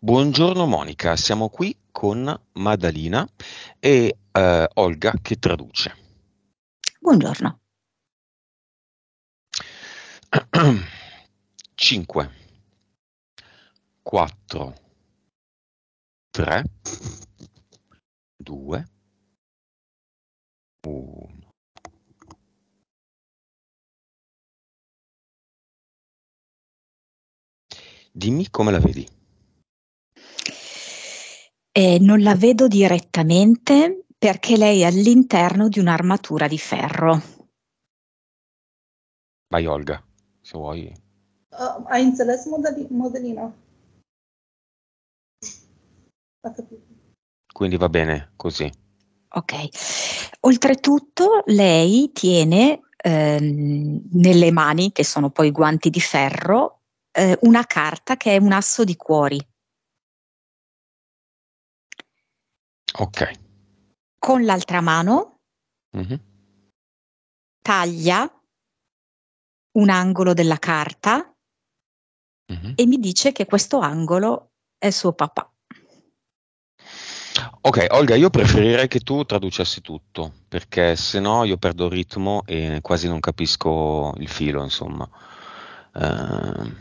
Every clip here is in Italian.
Buongiorno Monica, siamo qui con Maddalena e eh, Olga che traduce. Buongiorno. 5, 4, 3, 2, 1. Dimmi come la vedi. Eh, non la vedo direttamente perché lei è all'interno di un'armatura di ferro. Vai Olga, se vuoi. Uh, ai înțeles modeli- modelina. Quindi va bene così. Ok. Oltretutto lei tiene ehm, nelle mani, che sono poi guanti di ferro, eh, una carta che è un asso di cuori. Ok. Con l'altra mano mm-hmm. taglia un angolo della carta mm-hmm. e mi dice che questo angolo è suo papà. Ok, Olga, io preferirei che tu traducessi tutto, perché se no io perdo ritmo e quasi non capisco il filo, insomma. Uh,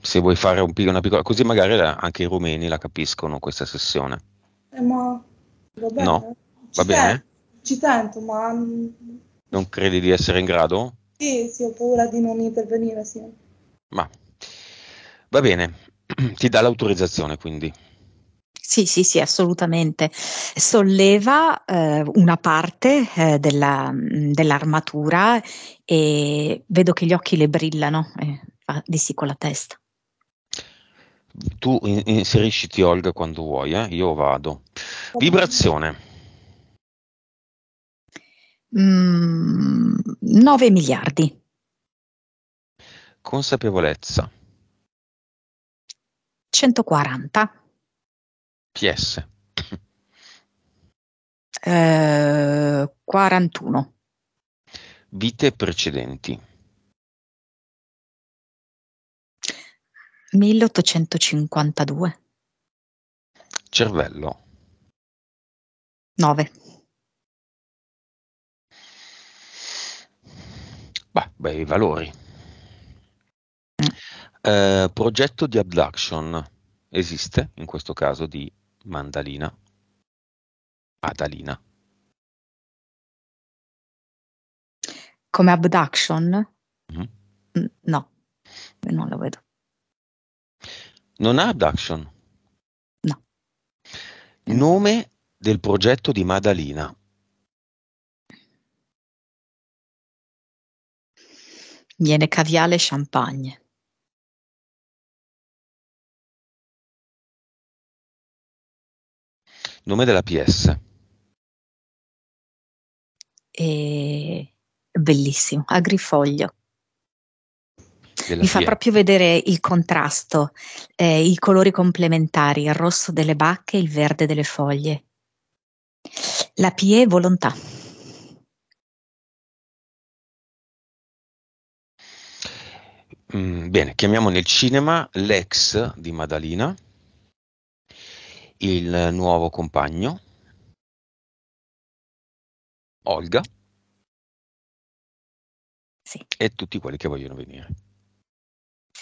se vuoi fare un, una piccola... così magari anche i rumeni la capiscono questa sessione. Ma Va no, va bene? Tento, ci tento, ma... Non credi di essere in grado? Sì, sì, ho paura di non intervenire, sì. Ma va bene, ti dà l'autorizzazione quindi. Sì, sì, sì, assolutamente. Solleva eh, una parte eh, della, mm, dell'armatura e vedo che gli occhi le brillano e eh, fa di sì con la testa tu inserisciti Olga quando vuoi, eh? io vado. Vibrazione. Mm, 9 miliardi. Consapevolezza. 140. PS. Eh, 41. Vite precedenti. 1852. Cervello. 9. Beh, bei valori. Mm. Eh, progetto di abduction esiste in questo caso di Mandalina. Adalina. Come abduction? Mm-hmm. Mm. No, non lo vedo. Non ha abduction? No. Nome del progetto di Madalina. Viene caviale e champagne. Nome della PS. E... Bellissimo, agrifoglio mi fa proprio vedere il contrasto, eh, i colori complementari, il rosso delle bacche e il verde delle foglie. La pie è volontà. Mm, bene, chiamiamo nel cinema l'ex di Madalina, il nuovo compagno, Olga sì. e tutti quelli che vogliono venire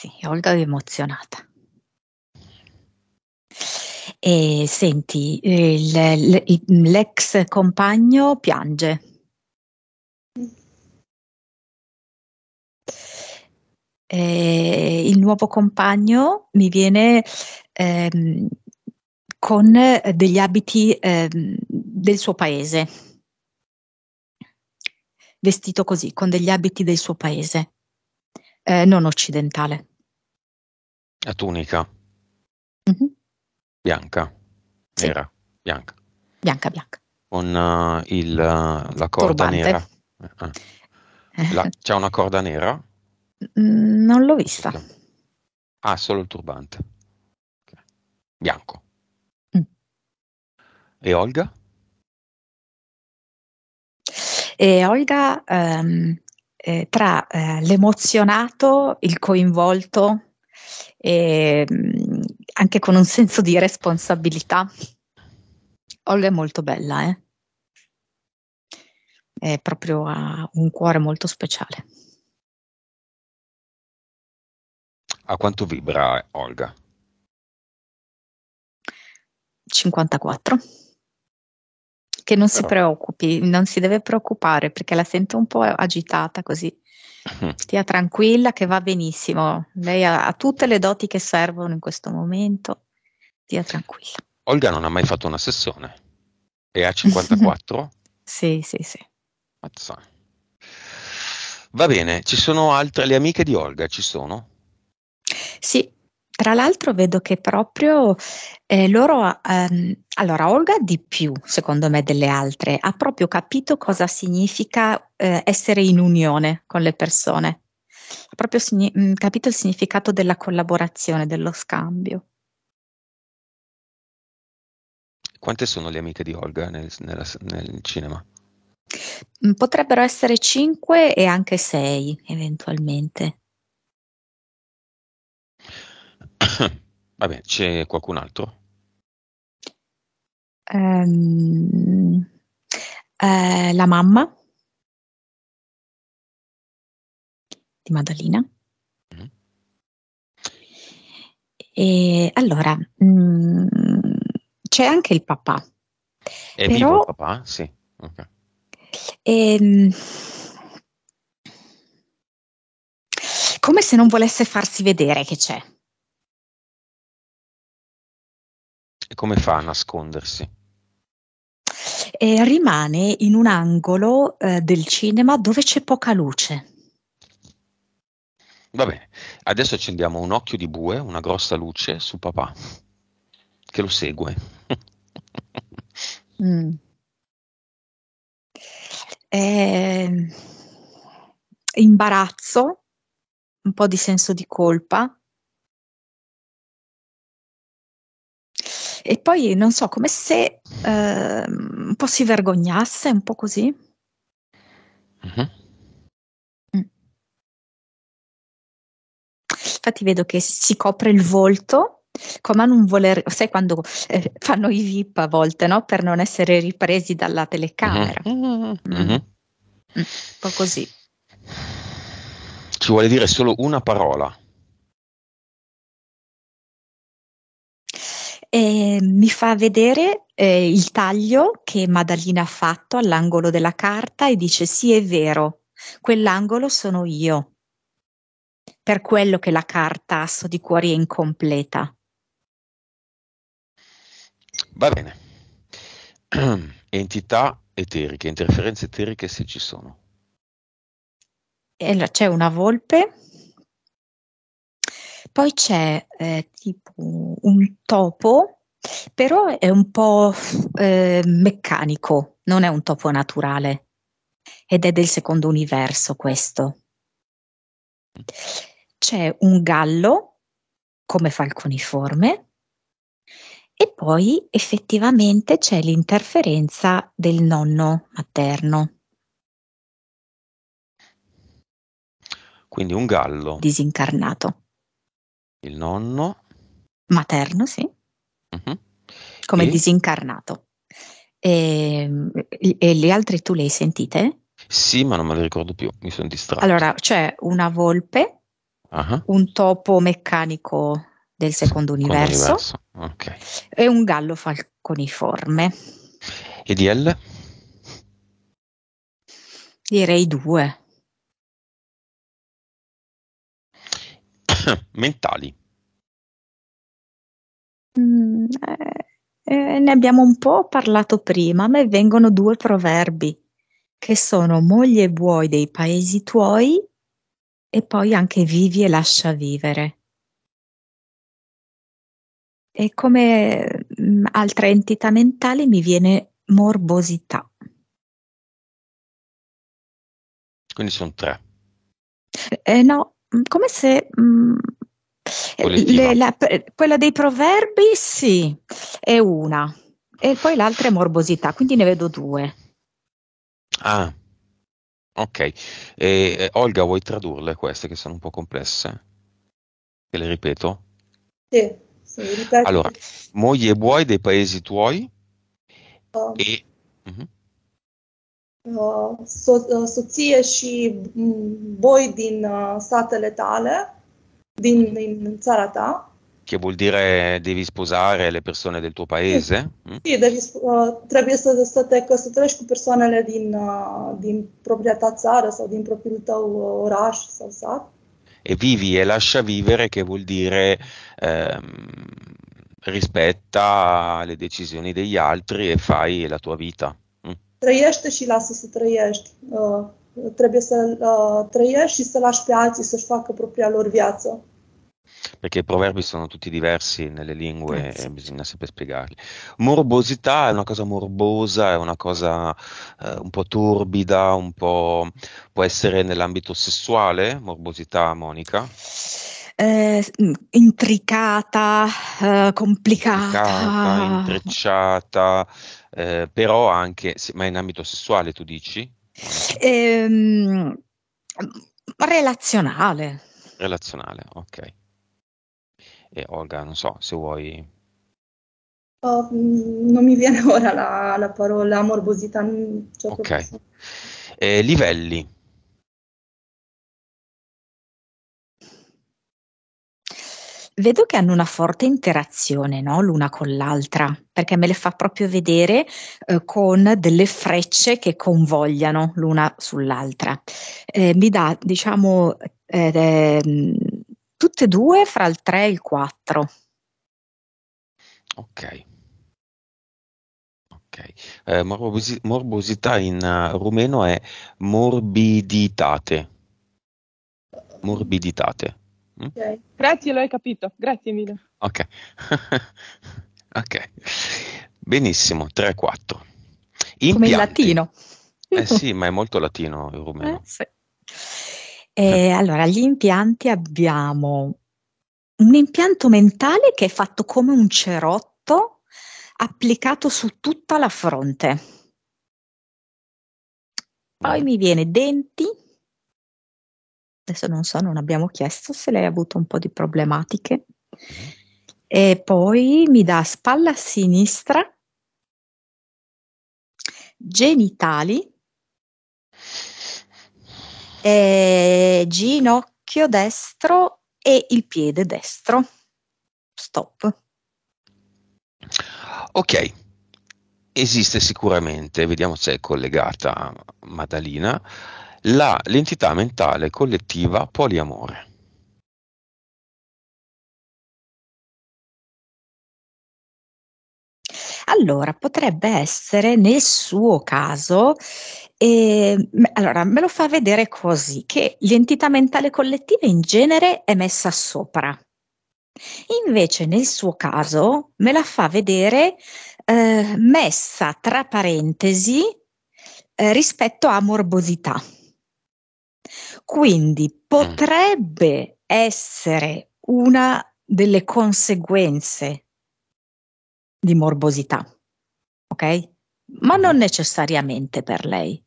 sì, Olga è emozionata. E senti, l'ex compagno piange. E il nuovo compagno mi viene ehm, con degli abiti ehm, del suo paese, vestito così, con degli abiti del suo paese, eh, non occidentale. La tunica mm-hmm. bianca, sì. nera, bianca. Bianca, bianca. Con uh, il, la corda Turbante. nera. Ah. La, c'è una corda nera? Mm, non l'ho vista. Ah, solo il turbante. Bianco. Mm. E Olga? E Olga, um, eh, tra eh, l'emozionato, il coinvolto, e ehm, anche con un senso di responsabilità. Olga è molto bella, eh? è proprio ha un cuore molto speciale. A quanto vibra Olga? 54. Che non Però. si preoccupi, non si deve preoccupare perché la sento un po' agitata così. Mm. Stia tranquilla che va benissimo. Lei ha, ha, tutte le doti che servono in questo momento. Stia tranquilla. Olga non ha mai fatto una sessione. È a 54? sì, sì, sì. Mazza. Va bene, ci sono altre, le amiche di Olga ci sono? Sì, tra l'altro vedo che proprio eh, loro, ehm, allora Olga di più secondo me delle altre, ha proprio capito cosa significa eh, essere in unione con le persone, ha proprio signi- mm, capito il significato della collaborazione, dello scambio. Quante sono le amiche di Olga nel, nella, nel cinema? Mm, potrebbero essere cinque e anche sei eventualmente. Vabbè, c'è qualcun altro? Um, eh, la mamma di Maddalena. Mm-hmm. E allora, mh, mm, c'è anche il papà. È Però, vivo il papà? Sì. Okay. E, ehm, come se non volesse farsi vedere che c'è. E come fa a nascondersi? E rimane in un angolo eh, del cinema dove c'è poca luce. Va bene, adesso accendiamo un occhio di bue, una grossa luce su papà, che lo segue. mm. eh, imbarazzo, un po' di senso di colpa, E poi non so, come se eh, un po' si vergognasse, un po' così. Uh-huh. Infatti vedo che si copre il volto come a non voler, sai quando eh, fanno i VIP a volte, no? Per non essere ripresi dalla telecamera. Uh-huh. Mm. Un po' così. Ci vuole dire solo una parola. E ehm, mi fa vedere eh, il taglio che Madalina ha fatto all'angolo della carta e dice sì è vero, quell'angolo sono io, per quello che la carta asso di cuori è incompleta. Va bene. Entità eteriche, interferenze eteriche se ci sono. E c'è una volpe poi c'è eh, tipo un topo, però è un po' eh, meccanico, non è un topo naturale ed è del secondo universo questo. C'è un gallo come falconiforme e poi effettivamente c'è l'interferenza del nonno materno. Quindi un gallo. Disincarnato. Il nonno. Materno, sì. Uh-huh. Come e? disincarnato. Ehm, e, e le altre tu le hai sentite? Sì, ma non me le ricordo più, mi sono distratto. Allora, c'è una volpe, uh-huh. un topo meccanico del secondo universo, Okay. e un gallo falconiforme. E di L? Direi due. mentali? Mm, eh, eh, ne abbiamo un po' parlato prima, ma vengono due proverbi che sono moglie e buoi dei paesi tuoi e poi anche vivi e lascia vivere. E come mh, mm, altra entità mentale mi viene morbosità. Quindi sono tre. Eh, no, Mm, come se mh, mm, le, la, quella dei proverbi sì, è una, e poi l'altra è morbosità, quindi ne vedo due. Ah, ok. E, eh, Olga, vuoi tradurle queste che sono un po' complesse? Te le ripeto? Sì, Allora, moglie e buoi dei paesi tuoi oh. e... Uh-huh. Uh, so, uh, soție și mm, boi din uh, satele tale, din, din țara ta. Che vuol dire devi sposare le persone del tuo paese? Mm. Sì, devi, trebuie să, să te căsătorești cu persoanele din, din propria ta țară sau din propriul tău oraș sau sat. E vivi e lascia vivere, che vuol dire ehm, rispetta le decisioni degli altri e fai la tua vita trăiește și lasă să trăiești. Uh, trebuie să uh, trăiești și să lași pe alții să-și facă propria lor viață. Perché i proverbi sono tutti diversi nelle lingue e bisogna sempre spiegarli. Morbosità è una cosa morbosa, è una cosa eh, un po' turbida, un po' può essere nell'ambito sessuale, morbosità Monica? Eh, mm, intricata, eh, complicata. complicata, intrecciata, eh, però anche, ma in ambito sessuale tu dici? Ehm, relazionale. Relazionale, ok. E Olga, non so se vuoi... Oh, mm, non mi viene ora la, la parola morbosità. Cioè ok. Eh, livelli Vedo che hanno una forte interazione no? l'una con l'altra, perché me le fa proprio vedere eh, con delle frecce che convogliano l'una sull'altra. Eh, mi dà, diciamo, eh, ehm, tutte e due fra il 3 e il 4. Ok. okay. Eh, morbosi- morbosità in uh, rumeno è morbiditate. Morbiditate. Mm? Okay. Grazie, hai capito. Grazie mille. Ok. ok. Benissimo, 3-4. Impianti. Come il latino. Eh sì, ma è molto latino il rumeno. Eh, sì. Eh, eh, allora, gli impianti abbiamo un impianto mentale che è fatto come un cerotto applicato su tutta la fronte. Poi mi viene denti, adesso non so, non abbiamo chiesto se lei ha avuto un po' di problematiche. Mm-hmm. E poi mi dà spalla sinistra, genitali e ginocchio destro e il piede destro. Stop. Ok, esiste sicuramente, vediamo se è collegata Maddalena la, l'entità mentale collettiva poliamore. Allora, potrebbe essere nel suo caso, eh, allora me lo fa vedere così, che l'entità mentale collettiva in genere è messa sopra. Invece nel suo caso me la fa vedere eh, messa tra parentesi eh, rispetto a morbosità. Quindi mm. potrebbe essere una delle conseguenze di morbosità, ok? Ma non mm. necessariamente per lei.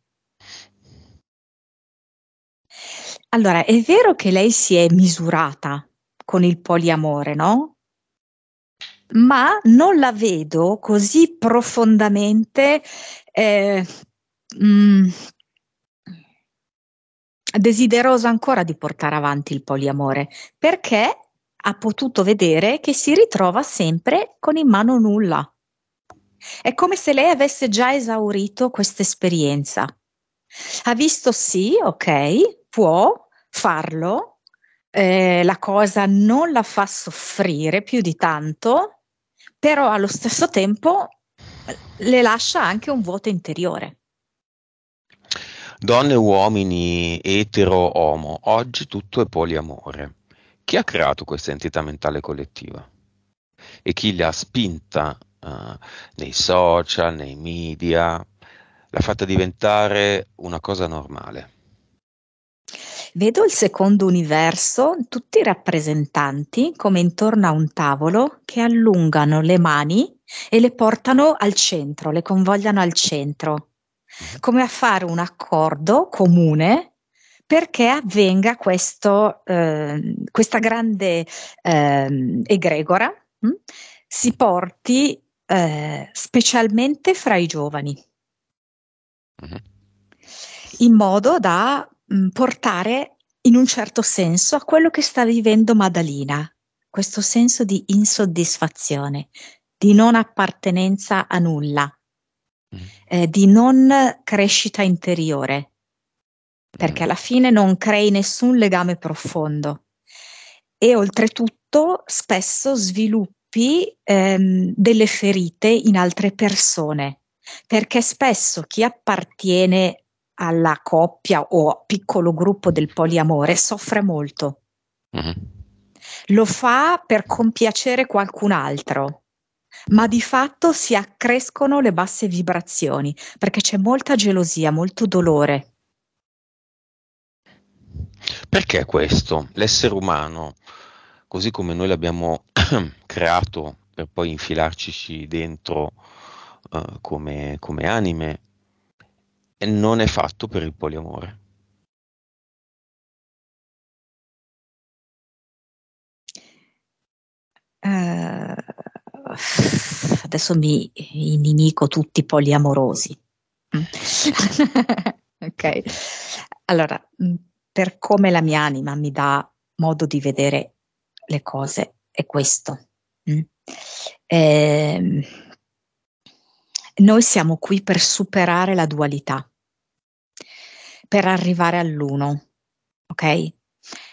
Allora, è vero che lei si è misurata con il poliamore, no? Ma non la vedo così profondamente eh, mh, mm, desiderosa ancora di portare avanti il poliamore perché ha potuto vedere che si ritrova sempre con in mano nulla. È come se lei avesse già esaurito questa esperienza. Ha visto sì, ok, può farlo, eh, la cosa non la fa soffrire più di tanto, però allo stesso tempo le lascia anche un vuoto interiore donne uomini, etero, homo, oggi tutto è poliamore. Chi ha creato questa entità mentale collettiva? E chi l'ha spinta uh, nei social, nei media, l'ha fatta diventare una cosa normale? Vedo il secondo universo, tutti i rappresentanti come intorno a un tavolo che allungano le mani e le portano al centro, le convogliano al centro. Mm-hmm. come a fare un accordo comune perché avvenga questo, eh, questa grande eh, egregora, mh? Mm, si porti eh, specialmente fra i giovani, mm-hmm. in modo da mh, mm, portare in un certo senso a quello che sta vivendo Maddalena, questo senso di insoddisfazione, di non appartenenza a nulla, Mm-hmm. eh, di non crescita interiore, perché alla fine non crei nessun legame profondo e oltretutto spesso sviluppi ehm, delle ferite in altre persone, perché spesso chi appartiene alla coppia o piccolo gruppo del poliamore soffre molto. Uh-huh. Lo fa per compiacere qualcun altro ma di fatto si accrescono le basse vibrazioni perché c'è molta gelosia, molto dolore. Perché questo? L'essere umano, così come noi l'abbiamo creato per poi infilarci dentro uh, come, come anime, non è fatto per il poliamore. Uh adesso mi inimico tutti i poliamorosi. Mm. ok, allora, mm, per come la mia anima mi dà modo di vedere le cose, è questo. Mm. Eh, noi siamo qui per superare la dualità, per arrivare all'uno, ok?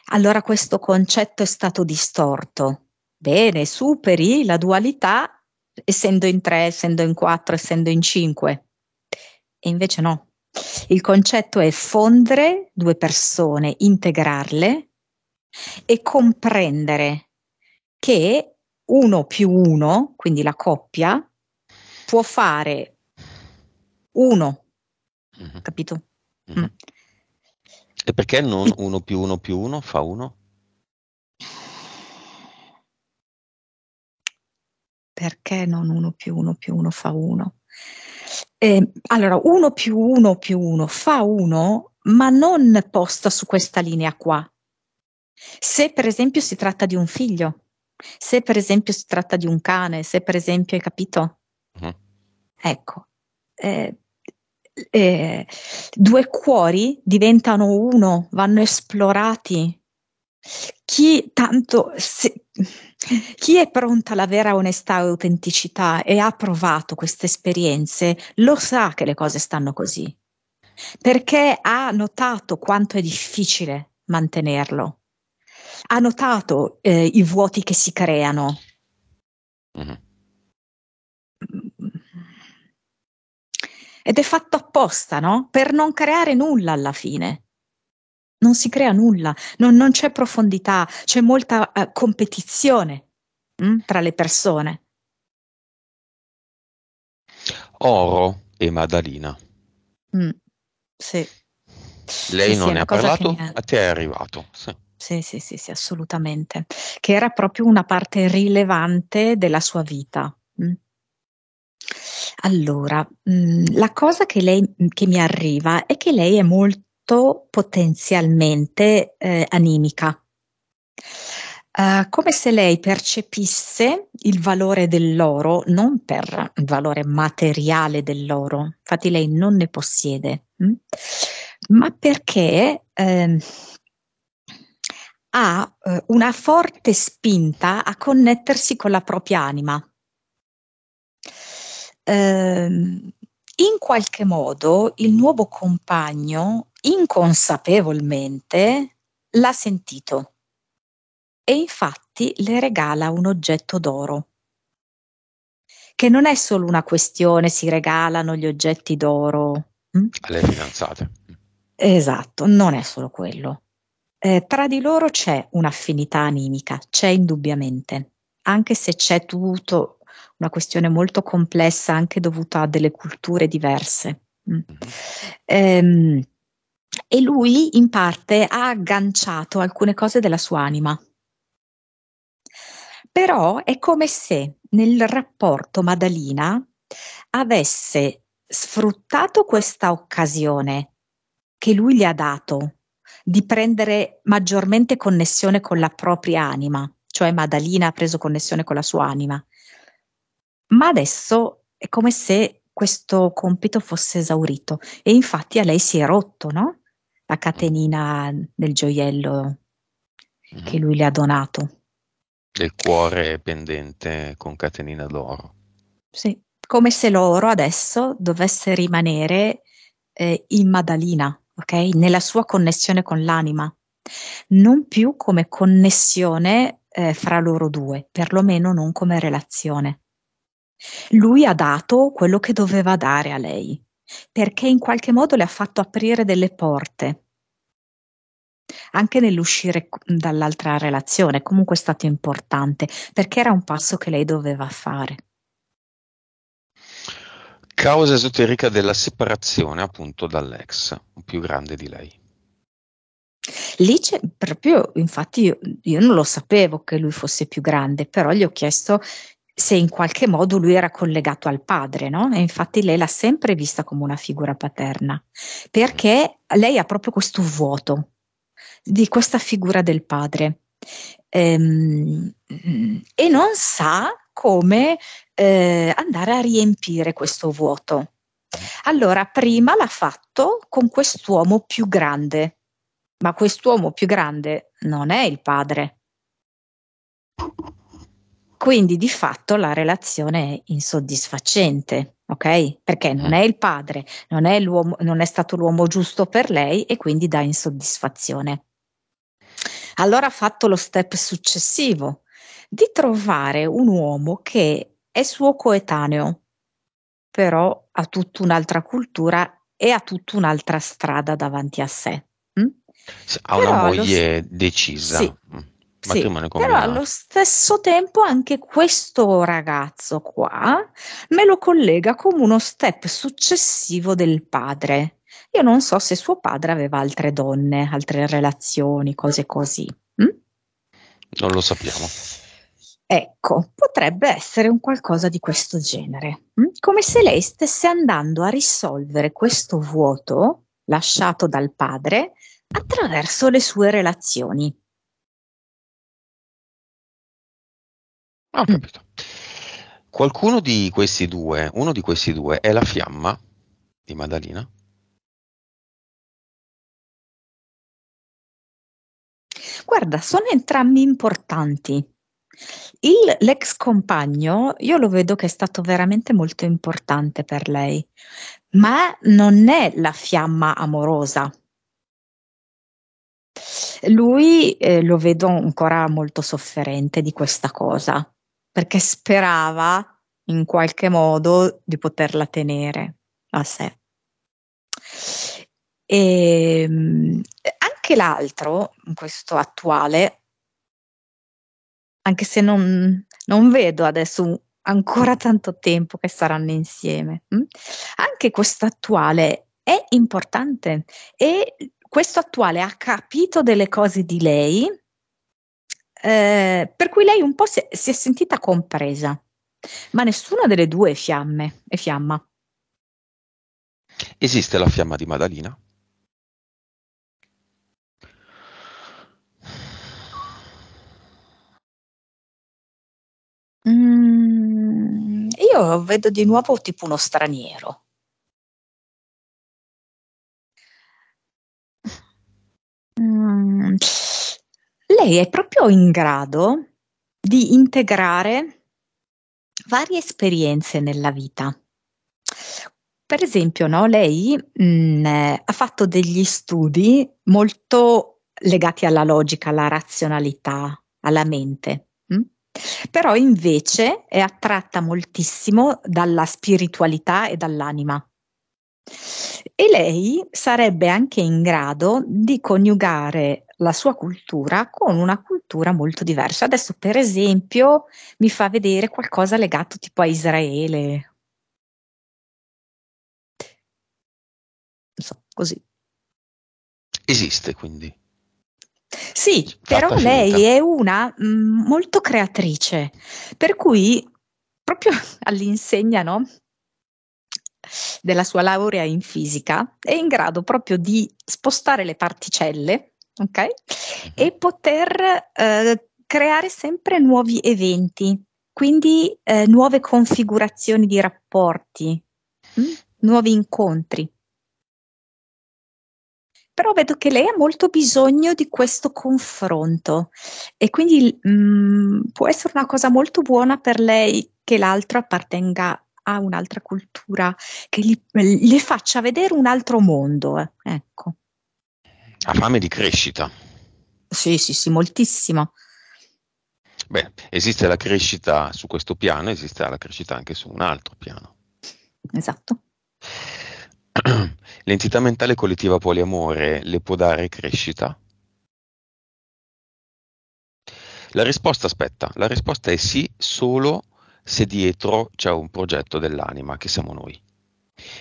Allora questo concetto è stato distorto Bene, superi la dualità essendo in tre, essendo in quattro, essendo in cinque. E invece no. Il concetto è fondere due persone, integrarle e comprendere che uno più uno, quindi la coppia, può fare uno. Mm-hmm. Capito? Mm-hmm. mm E perché non uno più uno più uno fa uno? perché non uno più uno più uno fa uno? Eh, allora, uno più uno più uno fa uno, ma non posta su questa linea qua. Se per esempio si tratta di un figlio, se per esempio si tratta di un cane, se per esempio hai capito? Uh-huh. Ecco, eh, eh, due cuori diventano uno, vanno esplorati, chi tanto se, chi è pronta alla vera onestà e autenticità e ha provato queste esperienze lo sa che le cose stanno così perché ha notato quanto è difficile mantenerlo ha notato eh, i vuoti che si creano uh-huh. ed è fatto apposta no per non creare nulla alla fine non si crea nulla, non, non c'è profondità, c'è molta eh, competizione mh, mm, tra le persone. Oro e Maddalena. Mm, sì. Lei sì, non sì, ne ha parlato, a te è arrivato. Sì. Sì, sì, sì, sì, assolutamente. Che era proprio una parte rilevante della sua vita. Mm. Allora, mm, la cosa che, lei, che mi arriva è che lei è molto molto potenzialmente eh, animica. Uh, come se lei percepisse il valore dell'oro non per il valore materiale dell'oro, infatti lei non ne possiede, mh? Mm, ma perché eh, ha eh, una forte spinta a connettersi con la propria anima. Eh, in qualche modo il mm. nuovo compagno inconsapevolmente l'ha sentito e infatti le regala un oggetto d'oro, che non è solo una questione, si regalano gli oggetti d'oro. Hm? Alle fidanzate. Esatto, non è solo quello. Eh, tra di loro c'è un'affinità animica, c'è indubbiamente, anche se c'è tutto una questione molto complessa anche dovuta a delle culture diverse. Mm. Ehm, e lui in parte ha agganciato alcune cose della sua anima. Però è come se nel rapporto Madalina avesse sfruttato questa occasione che lui gli ha dato di prendere maggiormente connessione con la propria anima, cioè Madalina ha preso connessione con la sua anima, ma adesso è come se questo compito fosse esaurito e infatti a lei si è rotto no? la catenina del gioiello mhm. che lui le ha donato. Del cuore pendente con catenina d'oro. Sì, come se l'oro adesso dovesse rimanere eh, in Madalina, ok? Nella sua connessione con l'anima, non più come connessione eh, fra loro due, perlomeno non come relazione. Lui ha dato quello che doveva dare a lei, perché in qualche modo le ha fatto aprire delle porte, anche nell'uscire dall'altra relazione, comunque è stato importante, perché era un passo che lei doveva fare. Causa esoterica della separazione appunto dall'ex, più grande di lei. Lì c'è proprio, infatti io, io non lo sapevo che lui fosse più grande, però gli ho chiesto se in qualche modo lui era collegato al padre, no? E infatti lei l'ha sempre vista come una figura paterna, perché lei ha proprio questo vuoto di questa figura del padre ehm, e non sa come eh, andare a riempire questo vuoto. Allora, prima l'ha fatto con quest'uomo più grande, ma quest'uomo più grande non è il padre quindi di fatto la relazione è insoddisfacente, ok? Perché non eh. è il padre, non è, non è stato l'uomo giusto per lei e quindi dà insoddisfazione. Allora ha fatto lo step successivo di trovare un uomo che è suo coetaneo, però ha tutta un'altra cultura e ha tutta un'altra strada davanti a sé. Mm? Ha però una moglie lo... decisa. Sì. Mm. Sì, però allo stesso tempo anche questo ragazzo qua me lo collega come uno step successivo del padre. Io non so se suo padre aveva altre donne, altre relazioni, cose così. Mm? Non lo sappiamo. Ecco, potrebbe essere un qualcosa di questo genere, mm? come se lei stesse andando a risolvere questo vuoto lasciato dal padre attraverso le sue relazioni. Ah, ho capito. Qualcuno di questi due, uno di questi due è la fiamma di Maddalena? Guarda, sono entrambi importanti. Il, l'ex compagno, io lo vedo che è stato veramente molto importante per lei, ma non è la fiamma amorosa. Lui eh, lo vedo ancora molto sofferente di questa cosa perché sperava in qualche modo di poterla tenere a sé. E ehm, anche l'altro, questo attuale, anche se non, non vedo adesso ancora tanto tempo che saranno insieme, mm? anche questo attuale è importante e questo attuale ha capito delle cose di lei eh, per cui lei un po' si è, si è, sentita compresa, ma nessuna delle due è, fiamme, è fiamma. Esiste la fiamma di Madalina? Mm, io vedo di nuovo tipo uno straniero. Mm, lei è proprio in grado di integrare varie esperienze nella vita. Per esempio, no, lei mh, mm, ha fatto degli studi molto legati alla logica, alla razionalità, alla mente, mh? Mm? però invece è attratta moltissimo dalla spiritualità e dall'anima. E lei sarebbe anche in grado di coniugare la sua cultura con una cultura molto diversa. Adesso, per esempio, mi fa vedere qualcosa legato tipo a Israele. Non So, così. Esiste quindi. Sì, Fatta però lei è una mh, mm, molto creatrice, per cui proprio all'insegna no, della sua laurea in fisica è in grado proprio di spostare le particelle okay? Mhm. e poter eh, creare sempre nuovi eventi, quindi eh, nuove configurazioni di rapporti, mh? Mm? nuovi incontri. Però vedo che lei ha molto bisogno di questo confronto e quindi mh, mm, può essere una cosa molto buona per lei che l'altro appartenga a un'altra cultura, che gli, le faccia vedere un altro mondo. Eh, ecco. Ha fame di crescita. Sì, sì, sì, moltissimo. Beh, esiste la crescita su questo piano, esiste la crescita anche su un altro piano. Esatto. L'entità mentale collettiva poliamore le può dare crescita? La risposta aspetta, la risposta è sì solo se dietro c'è un progetto dell'anima che siamo noi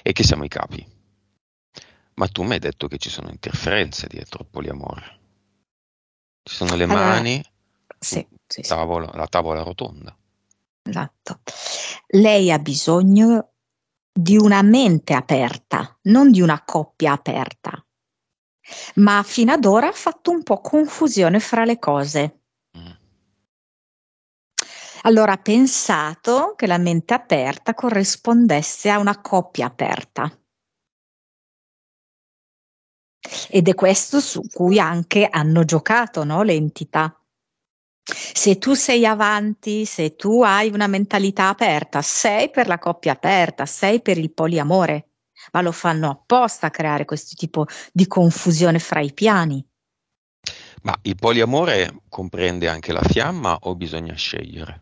e che siamo i capi. Ma tu mi hai detto che ci sono interferenze dietro il poliamore. Ci sono le allora, mani, sì, sì, tavola, sì. la tavola rotonda. Esatto. Lei ha bisogno di una mente aperta, non di una coppia aperta. Ma fino ad ora ha fatto un po' confusione fra le cose. Mm. Allora ha pensato che la mente aperta corrispondesse a una coppia aperta ed è questo su cui anche hanno giocato no, le entità. Se tu sei avanti, se tu hai una mentalità aperta, sei per la coppia aperta, sei per il poliamore, ma lo fanno apposta a creare questo tipo di confusione fra i piani. Ma il poliamore comprende anche la fiamma o bisogna scegliere?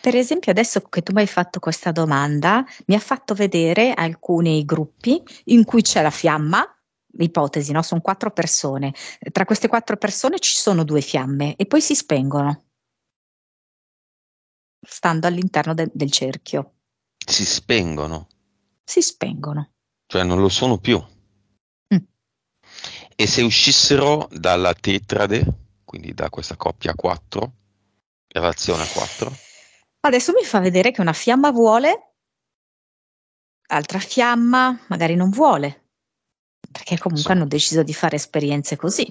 Per esempio adesso che tu mi hai fatto questa domanda, mi ha fatto vedere alcuni gruppi in cui c'è la fiamma, ipotesi, no? Sono quattro persone. Tra queste quattro persone ci sono due fiamme e poi si spengono, stando all'interno de- del cerchio. Si spengono? Si spengono. Cioè non lo sono più. Mm. E se uscissero dalla tetrade, quindi da questa coppia 4, razione a 4? Adesso mi fa vedere che una fiamma vuole, altra fiamma magari non vuole, perché comunque sì. hanno deciso di fare esperienze così.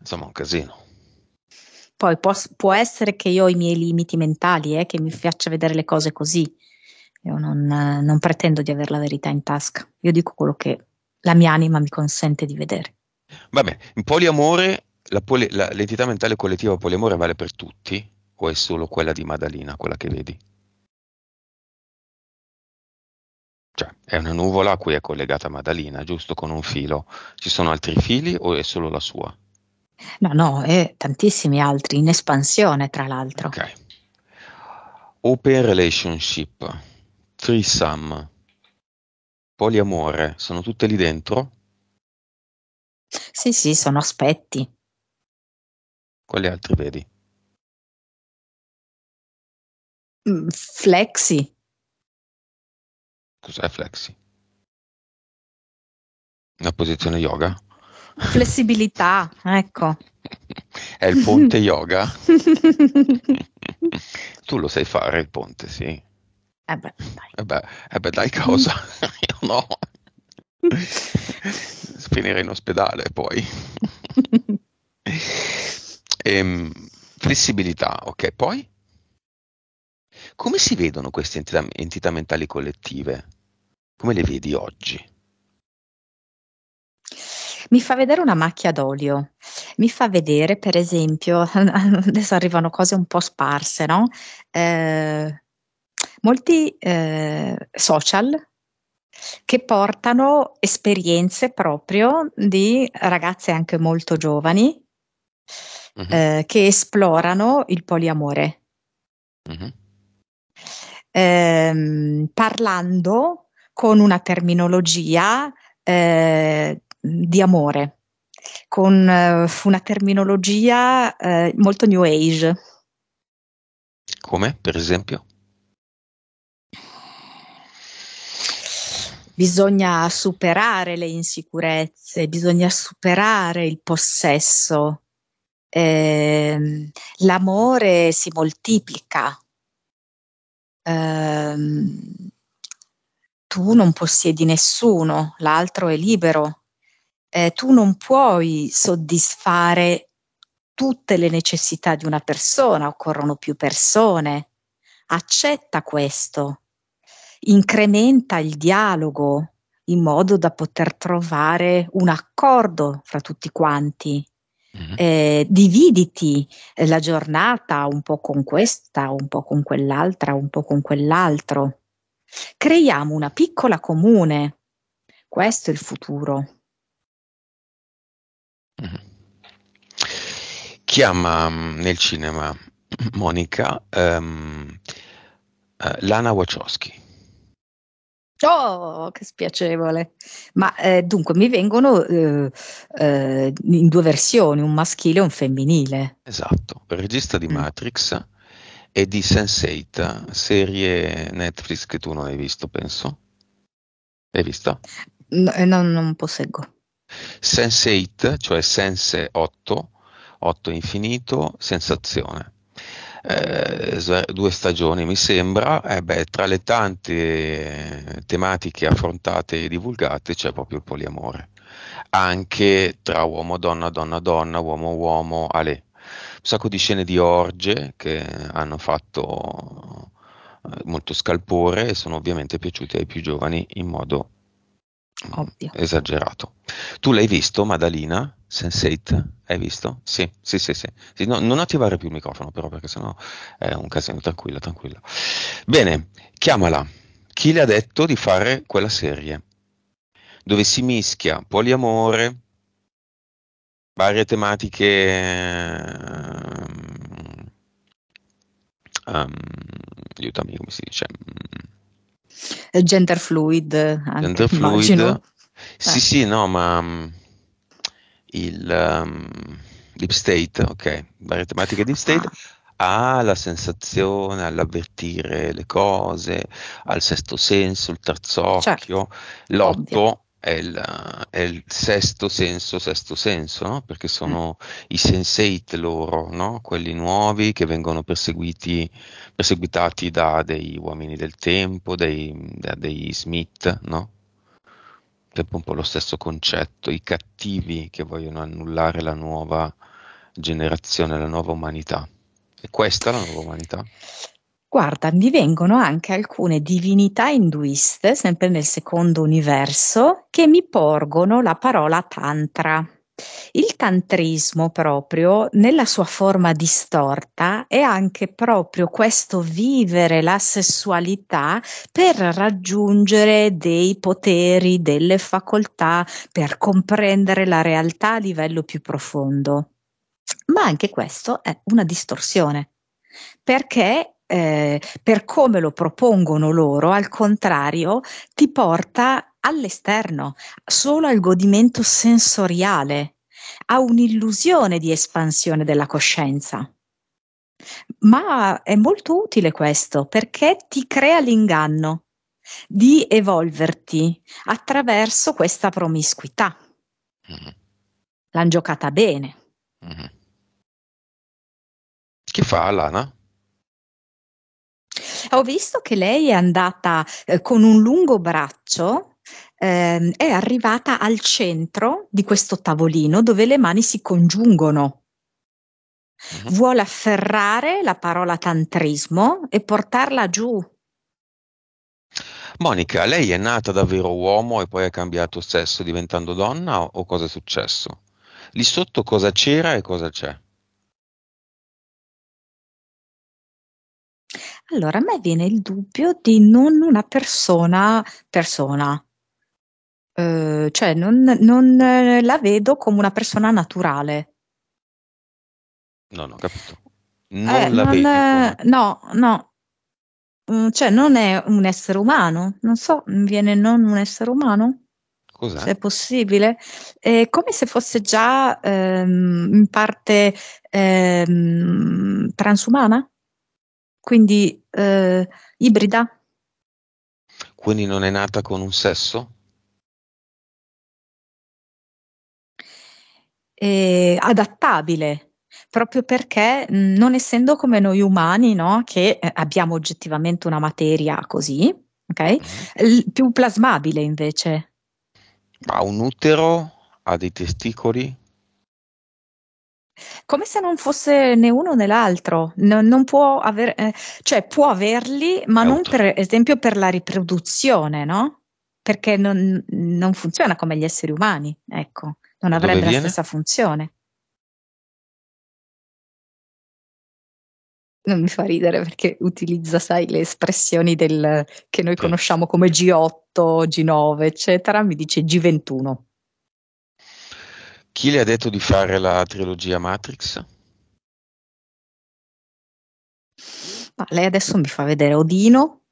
Insomma, un casino. Poi può, può essere che io ho i miei limiti mentali, eh, che mi faccia vedere le cose così. Io non, non pretendo di avere la verità in tasca, io dico quello che la mia anima mi consente di vedere. Vabbè, in poliamore la poli- la, l'entità mentale collettiva poliamore vale per tutti, acqua è solo quella di Maddalena, quella che vedi. Cioè, è una nuvola a cui è collegata Maddalena, giusto con un filo. Ci sono altri fili o è solo la sua? No, no, è tantissimi altri, in espansione tra l'altro. Ok. Open relationship, threesome, poliamore, sono tutte lì dentro? Sì, sì, sono aspetti. Quali altri vedi? Mm, flexi. Cos'è flexi? Una posizione yoga? Flessibilità, ecco. È il ponte yoga? tu lo sai fare il ponte, sì. Eh beh, dai. Eh beh, eh beh, dai cosa? Io no. Finire in ospedale poi. Ehm, flessibilità, ok, poi? Come si vedono queste entità, entità mentali collettive? Come le vedi oggi? mi fa vedere una macchia d'olio, mi fa vedere per esempio, adesso arrivano cose un po' sparse, no? Eh, molti eh, social che portano esperienze proprio di ragazze anche molto giovani uh-huh. eh, che esplorano il poliamore. Uh-huh ehm, parlando con una terminologia eh, di amore, con eh, una terminologia eh, molto new age. Come, per esempio? Bisogna superare le insicurezze, bisogna superare il possesso. Ehm, l'amore si moltiplica, ehm, tu non possiedi nessuno, l'altro è libero, eh, tu non puoi soddisfare tutte le necessità di una persona, occorrono più persone, accetta questo, incrementa il dialogo in modo da poter trovare un accordo fra tutti quanti Mm-hmm. Eh, dividiti eh, la giornata un po' con questa, un po' con quell'altra, un po' con quell'altro. Creiamo una piccola comune. Questo è il futuro. Mm-hmm. Chiama mm, nel cinema Monica um, uh, Lana Wachowski. Oh, che spiacevole. Ma eh, dunque mi vengono eh, eh, in due versioni, un maschile e un femminile. Esatto, il regista di mm. Matrix mm. e di Sense8, serie Netflix che tu non hai visto, penso. Hai visto? No, eh, non, non posseggo. Sense8, cioè Sense 8, 8 infinito, sensazione eh, due stagioni mi sembra, eh beh, tra le tante tematiche affrontate e divulgate c'è proprio il poliamore, anche tra uomo, donna, donna, donna, uomo, uomo, ale. Un sacco di scene di orge che hanno fatto eh, molto scalpore e sono ovviamente piaciute ai più giovani in modo Ovvio. Esagerato. Tu l'hai visto, Madalina? Sense8? Hai visto? Sì, sì, sì. sì. sì no, non attivare più il microfono, però, perché sennò è un casino. Tranquilla, tranquilla. Bene, chiamala. Chi le ha detto di fare quella serie? Dove si mischia poliamore, varie tematiche. um, aiutami, come si dice? gender fluid. Anche, gender fluid. Sì, eh. sì, no, ma mm, il um, deep state, ok, varie tematiche deep state. Ah. ha la sensazione all'avvertire le cose, al sesto senso, il terzo occhio, certo. l'otto, Ovvio è il, è il, sesto senso, sesto senso, no? perché sono mm. i sensate loro, no? quelli nuovi che vengono perseguitati da dei uomini del tempo, dei, da dei Smith, no? È un po' lo stesso concetto, i cattivi che vogliono annullare la nuova generazione, la nuova umanità. È questa la nuova umanità? Guarda, mi vengono anche alcune divinità induiste, sempre nel secondo universo, che mi porgono la parola tantra. Il tantrismo proprio, nella sua forma distorta, è anche proprio questo vivere la sessualità per raggiungere dei poteri, delle facoltà, per comprendere la realtà a livello più profondo. Ma anche questo è una distorsione, perché eh, per come lo propongono loro, al contrario, ti porta all'esterno, solo al godimento sensoriale, a un'illusione di espansione della coscienza. Ma è molto utile questo perché ti crea l'inganno di evolverti attraverso questa promiscuità. Mm-hmm. L'hanno giocata bene. Mm-hmm. Che fa Lana? Ho visto che lei è andata eh, con un lungo braccio, eh, è arrivata al centro di questo tavolino dove le mani si congiungono. Uh-huh. Vuole afferrare la parola tantrismo e portarla giù. Monica, lei è nata davvero uomo e poi ha cambiato sesso diventando donna o cosa è successo? Lì sotto cosa c'era e cosa c'è? Allora, a me viene il dubbio di non una persona persona. Uhm, cioè non non eh, la vedo come una persona naturale. Non ho capito. Eh, la non vedi eh, no, no. Mm, cioè non è un essere umano, non so, viene non un essere umano? Se è possibile? È come se fosse già, ehm, in parte, ehm, transumana? quindi eh, ibrida. Quindi non è nata con un sesso? È adattabile, proprio perché mm, non essendo come noi umani, no, che eh, abbiamo oggettivamente una materia così, okay, mm. più plasmabile invece. Ha un utero, ha dei testicoli? Come se non fosse né uno né l'altro, no- non può avere, eh, cioè può averli, ma non Auto. Certo. per esempio per la riproduzione, no? Perché non, non funziona come gli esseri umani, ecco, non avrebbe la stessa funzione. non mi fa ridere perché utilizza, sai, le espressioni del, che noi conosciamo come G8, G9, eccetera, mi dice G21. Chi le ha detto di fare la trilogia Matrix? Ma lei adesso mi fa vedere Odino,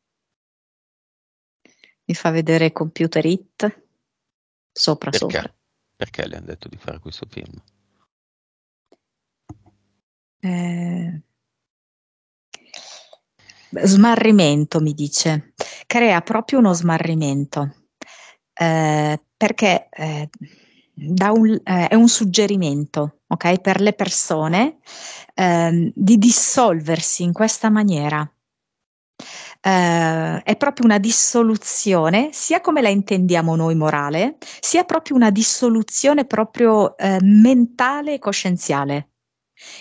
mi fa vedere Computer Hit, sopra Perché? sopra. Perché le hanno detto di fare questo film? Eh, smarrimento, mi dice. Crea proprio uno smarrimento. Eh, perché... Eh, un, eh, è un suggerimento okay, per le persone ehm, di dissolversi in questa maniera. Eh, è proprio una dissoluzione, sia come la intendiamo noi morale, sia proprio una dissoluzione proprio eh, mentale e coscienziale.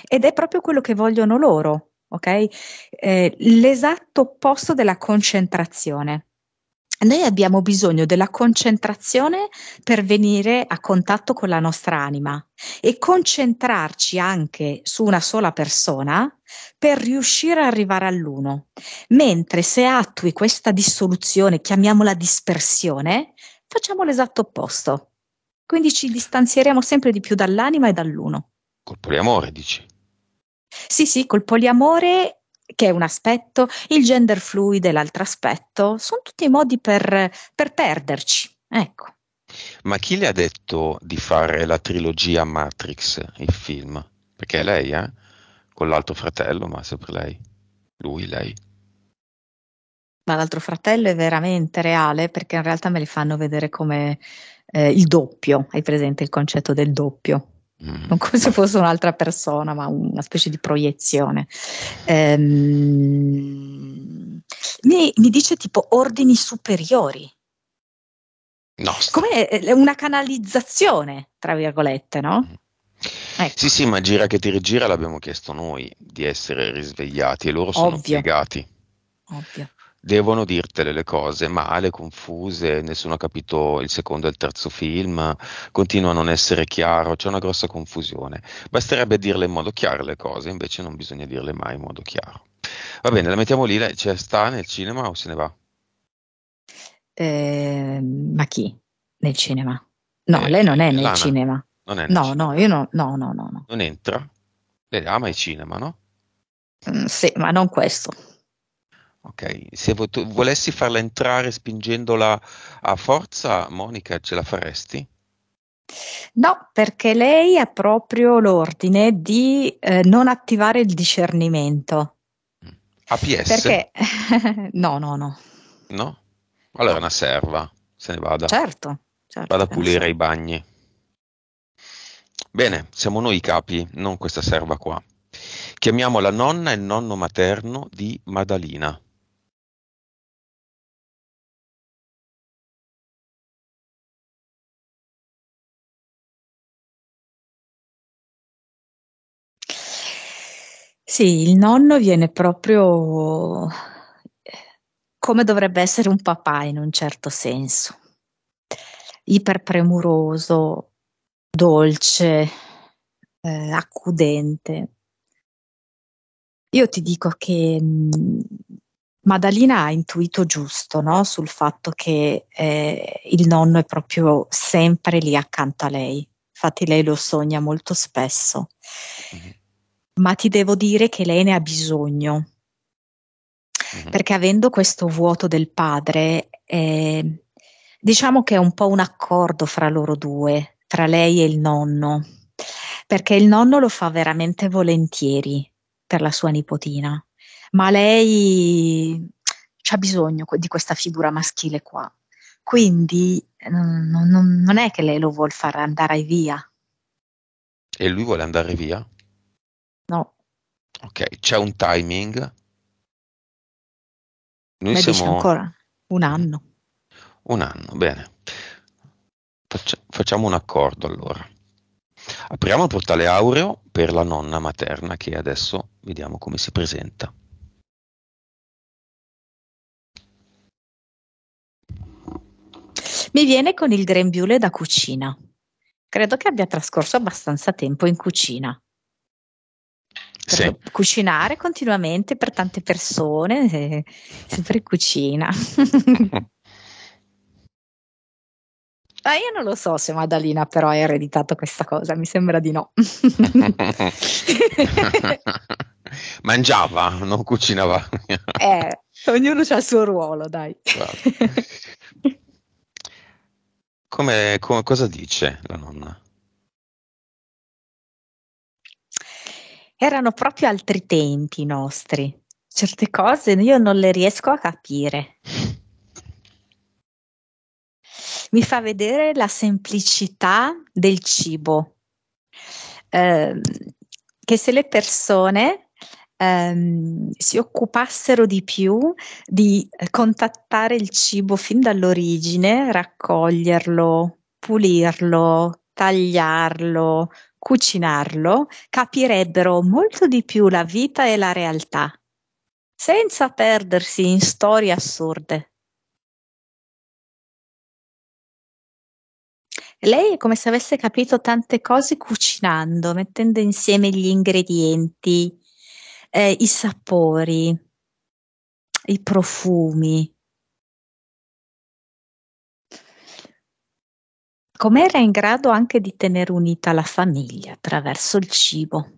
Ed è proprio quello che vogliono loro, ok? Eh, l'esatto opposto della concentrazione. Noi abbiamo bisogno della concentrazione per venire a contatto con la nostra anima e concentrarci anche su una sola persona per riuscire ad arrivare all'uno. Mentre se attui questa dissoluzione, chiamiamola dispersione, facciamo l'esatto opposto. Quindi ci distanzieremo sempre di più dall'anima e dall'uno. Col poliamore, dici? Sì, sì, col poliamore che è un aspetto, il gender fluid è l'altro aspetto, sono tutti modi per, per perderci. Ecco. Ma chi le ha detto di fare la trilogia Matrix, il film? Perché è lei, eh? Con l'altro fratello, ma sempre lei. Lui, lei. Ma l'altro fratello è veramente reale perché in realtà me li fanno vedere come eh, il doppio. Hai presente il concetto del doppio? Mm. non come se fosse un'altra persona, ma una specie di proiezione. Ehm, mi, mi, dice tipo ordini superiori. No. Come eh, una canalizzazione, tra virgolette, no? Mm. Ecco. Sì, sì, ma gira che ti rigira l'abbiamo chiesto noi di essere risvegliati e loro sono Ovvio. piegati. Ovvio devono dirtele le cose male, confuse, nessuno ha capito il secondo e il terzo film, continua a non essere chiaro, c'è una grossa confusione. Basterebbe dirle in modo chiaro le cose, invece non bisogna dirle mai in modo chiaro. Va bene, la mettiamo lì, cioè, sta nel cinema o se ne va? Eh, ma chi? Nel cinema? No, eh, lei non è nel Lana. cinema. Non è nel no, cinema. no, io no, no, no, no, no. Non entra? Lei ama il cinema, no? Mm, sì, ma non questo. Ok, Se vo- volessi farla entrare spingendola a forza, Monica, ce la faresti? No, perché lei ha proprio l'ordine di eh, non attivare il discernimento. Mm. APS? Perché? no, no, no. No? Allora è una serva, se ne vada. Certo. certo vada a certo. pulire penso. i bagni. Bene, siamo noi i capi, non questa serva qua. Chiamiamo la nonna e il nonno materno di Madalina. Sì, il nonno viene proprio come dovrebbe essere un papà in un certo senso, iperpremuroso, dolce, eh, accudente. Io ti dico che mh, mm, Madalina ha intuito giusto no? sul fatto che eh, il nonno è proprio sempre lì accanto a lei, infatti lei lo sogna molto spesso. Mm-hmm ma ti devo dire che lei ne ha bisogno. Mm-hmm. Perché avendo questo vuoto del padre, eh, diciamo che è un po' un accordo fra loro due, tra lei e il nonno, perché il nonno lo fa veramente volentieri per la sua nipotina, ma lei ha bisogno di questa figura maschile qua. Quindi mm, non, non, non è che lei lo vuole far andare via. E lui vuole andare via? No. Ok, c'è un timing. Noi Beh, siamo... ancora un anno. Un anno, bene. Faccia, facciamo un accordo allora. Apriamo il portale aureo per la nonna materna che adesso vediamo come si presenta. Mi viene con il grembiule da cucina. Credo che abbia trascorso abbastanza tempo in cucina. Sì. cucinare continuamente per tante persone, eh, sempre cucina. ah, io non lo so se Madalina però ha ereditato questa cosa, mi sembra di no. Mangiava, non cucinava. eh, ognuno ha il suo ruolo, dai. Esatto. Come, come, cosa dice la nonna? Erano proprio altri tempi nostri. Certe cose io non le riesco a capire. Mi fa vedere la semplicità del cibo. Eh, che se le persone ehm, si occupassero di più di contattare il cibo fin dall'origine, raccoglierlo, pulirlo, tagliarlo, cucinarlo, capirebbero molto di più la vita e la realtà, senza perdersi in storie assurde. Lei è come se avesse capito tante cose cucinando, mettendo insieme gli ingredienti, eh, i sapori, i profumi. come era in grado anche di tenere unita la famiglia attraverso il cibo.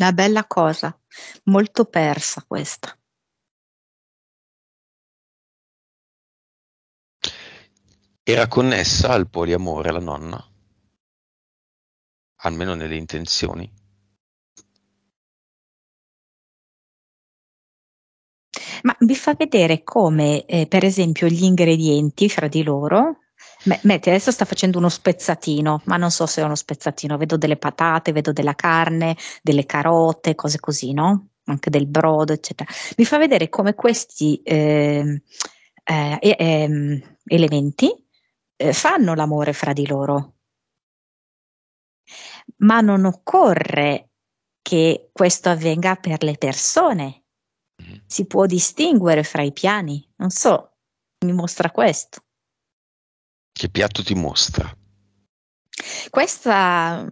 Una bella cosa, molto persa questa. Era connessa al poliamore la nonna, almeno nelle intenzioni. Ma vi fa vedere come, eh, per esempio, gli ingredienti fra di loro. Metti adesso sta facendo uno spezzatino, ma non so se è uno spezzatino, vedo delle patate, vedo della carne, delle carote, cose così, no? Anche del brodo, eccetera. Vi fa vedere come questi ehm, eh, ehm, eh, elementi fanno l'amore fra di loro. Ma non occorre che questo avvenga per le persone Mm-hmm. Si può distinguere fra i piani, non so, mi mostra questo. Che piatto ti mostra? Questa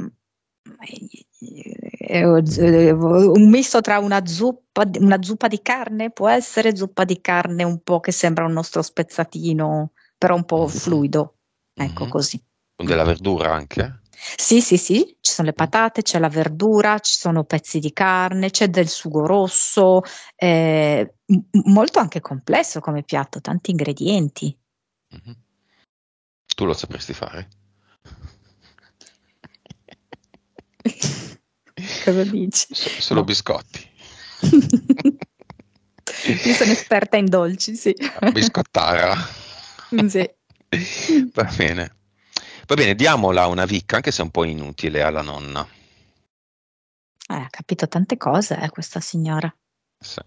è eh, eh, eh, un misto tra una zuppa, una zuppa di carne, può essere zuppa di carne un po' che sembra un nostro spezzatino, però un po' mm-hmm. fluido, ecco mm-hmm. così. Con della verdura anche? Sì, sì, sì, ci sono le patate, c'è la verdura, ci sono pezzi di carne, c'è del sugo rosso, eh, molto anche complesso come piatto, tanti ingredienti. Mm-hmm. Tu lo sapresti fare? Cosa dici? S- solo no. biscotti. Io sono esperta in dolci, sì. Biscottara. sì. Va bene. Va bene, diamola una Vic, anche se è un po' inutile alla nonna. Eh, ha capito tante cose eh, questa signora. Sì.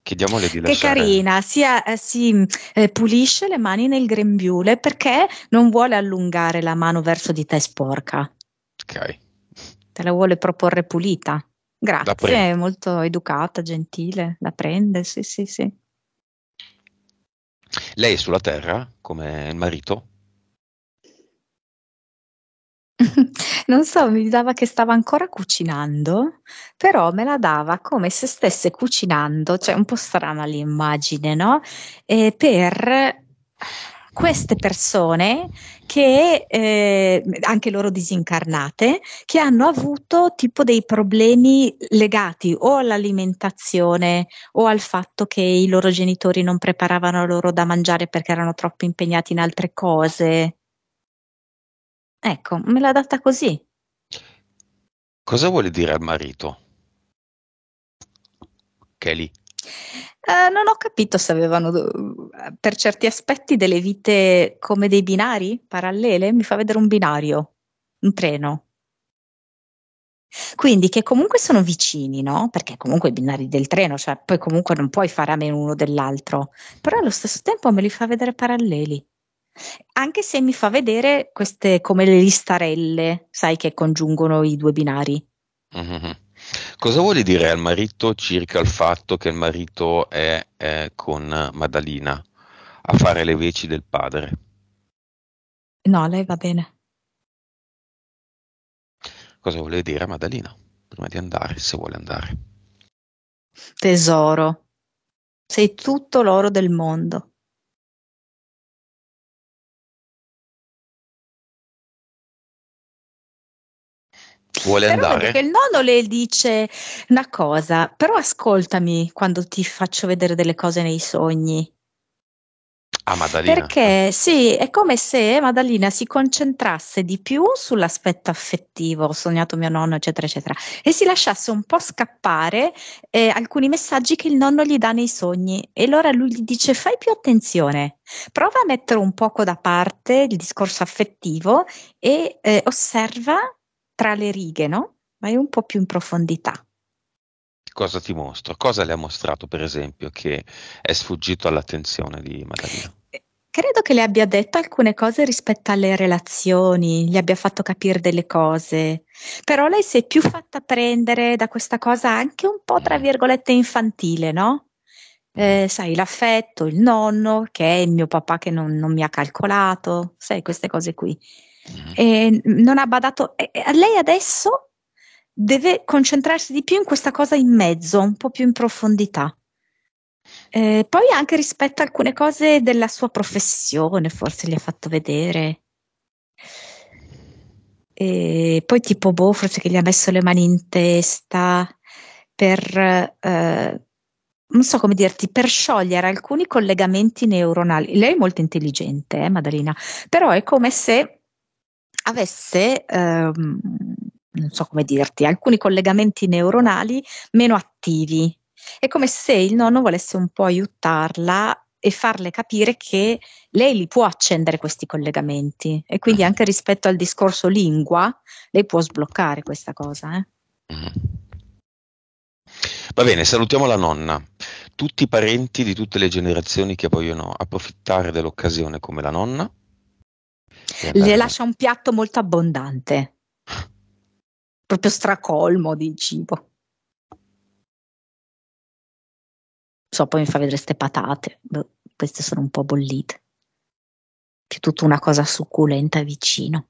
Chiediamole di lasciare. Che carina, eh, si, eh, si pulisce le mani nel grembiule perché non vuole allungare la mano verso di te sporca. Ok. Te la vuole proporre pulita. Grazie, è molto educata, gentile, la prende, sì, sì, sì. Lei è sulla terra come il marito? Non so, mi dava che stava ancora cucinando, però me la dava come se stesse cucinando, cioè un po' strana l'immagine, no? Eh, per queste persone che, eh, anche loro disincarnate, che hanno avuto tipo dei problemi legati o all'alimentazione o al fatto che i loro genitori non preparavano loro da mangiare perché erano troppo impegnati in altre cose Ecco, me l'ha data così. Cosa vuole dire al marito? Che è lì. non ho capito se avevano per certi aspetti delle vite come dei binari parallele. Mi fa vedere un binario, un treno. Quindi che comunque sono vicini, no? Perché comunque i binari del treno, cioè poi comunque non puoi fare a meno uno dell'altro, però allo stesso tempo me li fa vedere paralleli. Anche se mi fa vedere queste come le listarelle, sai, che congiungono i due binari. Mm-hmm. Cosa vuole dire al marito circa il fatto che il marito è, è con Maddalena a fare le veci del padre? No, lei va bene. Cosa vuole dire a Maddalena prima di andare, se vuole andare? Tesoro, sei tutto l'oro del mondo. Vuole però andare? Perché il nonno le dice una cosa, però ascoltami quando ti faccio vedere delle cose nei sogni. Ah, Maddalena. Perché sì, è come se Maddalena si concentrasse di più sull'aspetto affettivo, ho sognato mio nonno, eccetera, eccetera, e si lasciasse un po' scappare eh, alcuni messaggi che il nonno gli dà nei sogni. E allora lui gli dice: Fai più attenzione, prova a mettere un poco da parte il discorso affettivo e eh, osserva tra le righe, no? Ma è un po' più in profondità. Cosa ti mostro? Cosa le ha mostrato, per esempio, che è sfuggito all'attenzione di Maddalena? Eh, credo che le abbia detto alcune cose rispetto alle relazioni, gli abbia fatto capire delle cose, però lei si è più fatta prendere da questa cosa anche un po' tra mm. virgolette infantile, no? Mm. Eh, sai, l'affetto, il nonno, che è il mio papà che non, non mi ha calcolato, sai, queste cose qui. Mm-hmm. e non ha badato. E, lei adesso deve concentrarsi di più in questa cosa in mezzo, un po' più in profondità. Eh, poi anche rispetto a alcune cose della sua professione, forse gli ha fatto vedere. E poi tipo boh, forse che gli ha messo le mani in testa per, eh, non so come dirti, per sciogliere alcuni collegamenti neuronali. Lei è molto intelligente, eh, Maddalena, però è come se avesse, ehm, non so come dirti, alcuni collegamenti neuronali meno attivi. È come se il nonno volesse un po' aiutarla e farle capire che lei li può accendere questi collegamenti e quindi mm. anche rispetto al discorso lingua lei può sbloccare questa cosa. Eh? Mm. Va bene, salutiamo la nonna. Tutti i parenti di tutte le generazioni che vogliono approfittare dell'occasione come la nonna le lascia un piatto molto abbondante, proprio stracolmo di cibo. So, poi mi fa vedere queste patate, boh, queste sono un po' bollite. Più tutta una cosa succulenta vicino.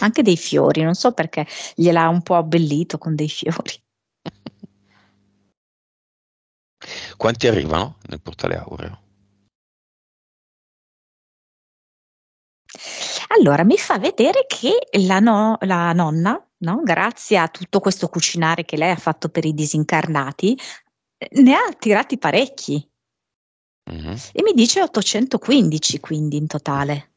Anche dei fiori, non so perché gliel'ha un po' abbellito con dei fiori. Quanti arrivano nel portale aureo? Allora mi fa vedere che la, no- la nonna, no, grazie a tutto questo cucinare che lei ha fatto per i disincarnati, eh, ne ha tirati parecchi. Mm-hmm. E mi dice 815 quindi in totale.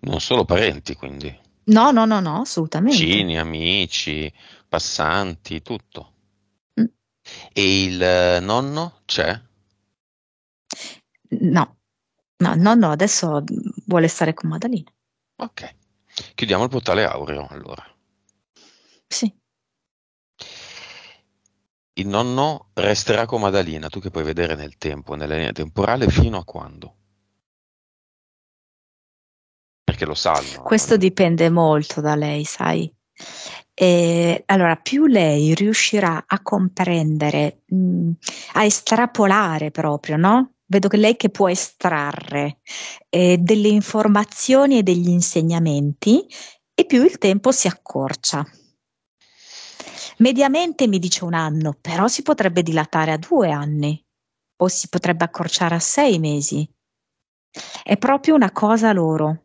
Non solo parenti quindi. No, no, no, no, assolutamente. Cini, amici, passanti, tutto. Mm. E il eh, nonno c'è? No, no, il nonno adesso vuole stare con Madalina. Ok, chiudiamo il portale aureo allora. Sì. Il nonno resterà con Madalina, tu che puoi vedere nel tempo, nella linea temporale, fino a quando? Perché lo sanno. Questo dipende molto da lei, sai. E, allora, più lei riuscirà a comprendere, mh, mm, a estrapolare proprio, no? vedo che lei che può estrarre eh, delle informazioni e degli insegnamenti e più il tempo si accorcia. Mediamente mi dice un anno, però si potrebbe dilatare a due anni o si potrebbe accorciare a sei mesi. È proprio una cosa loro.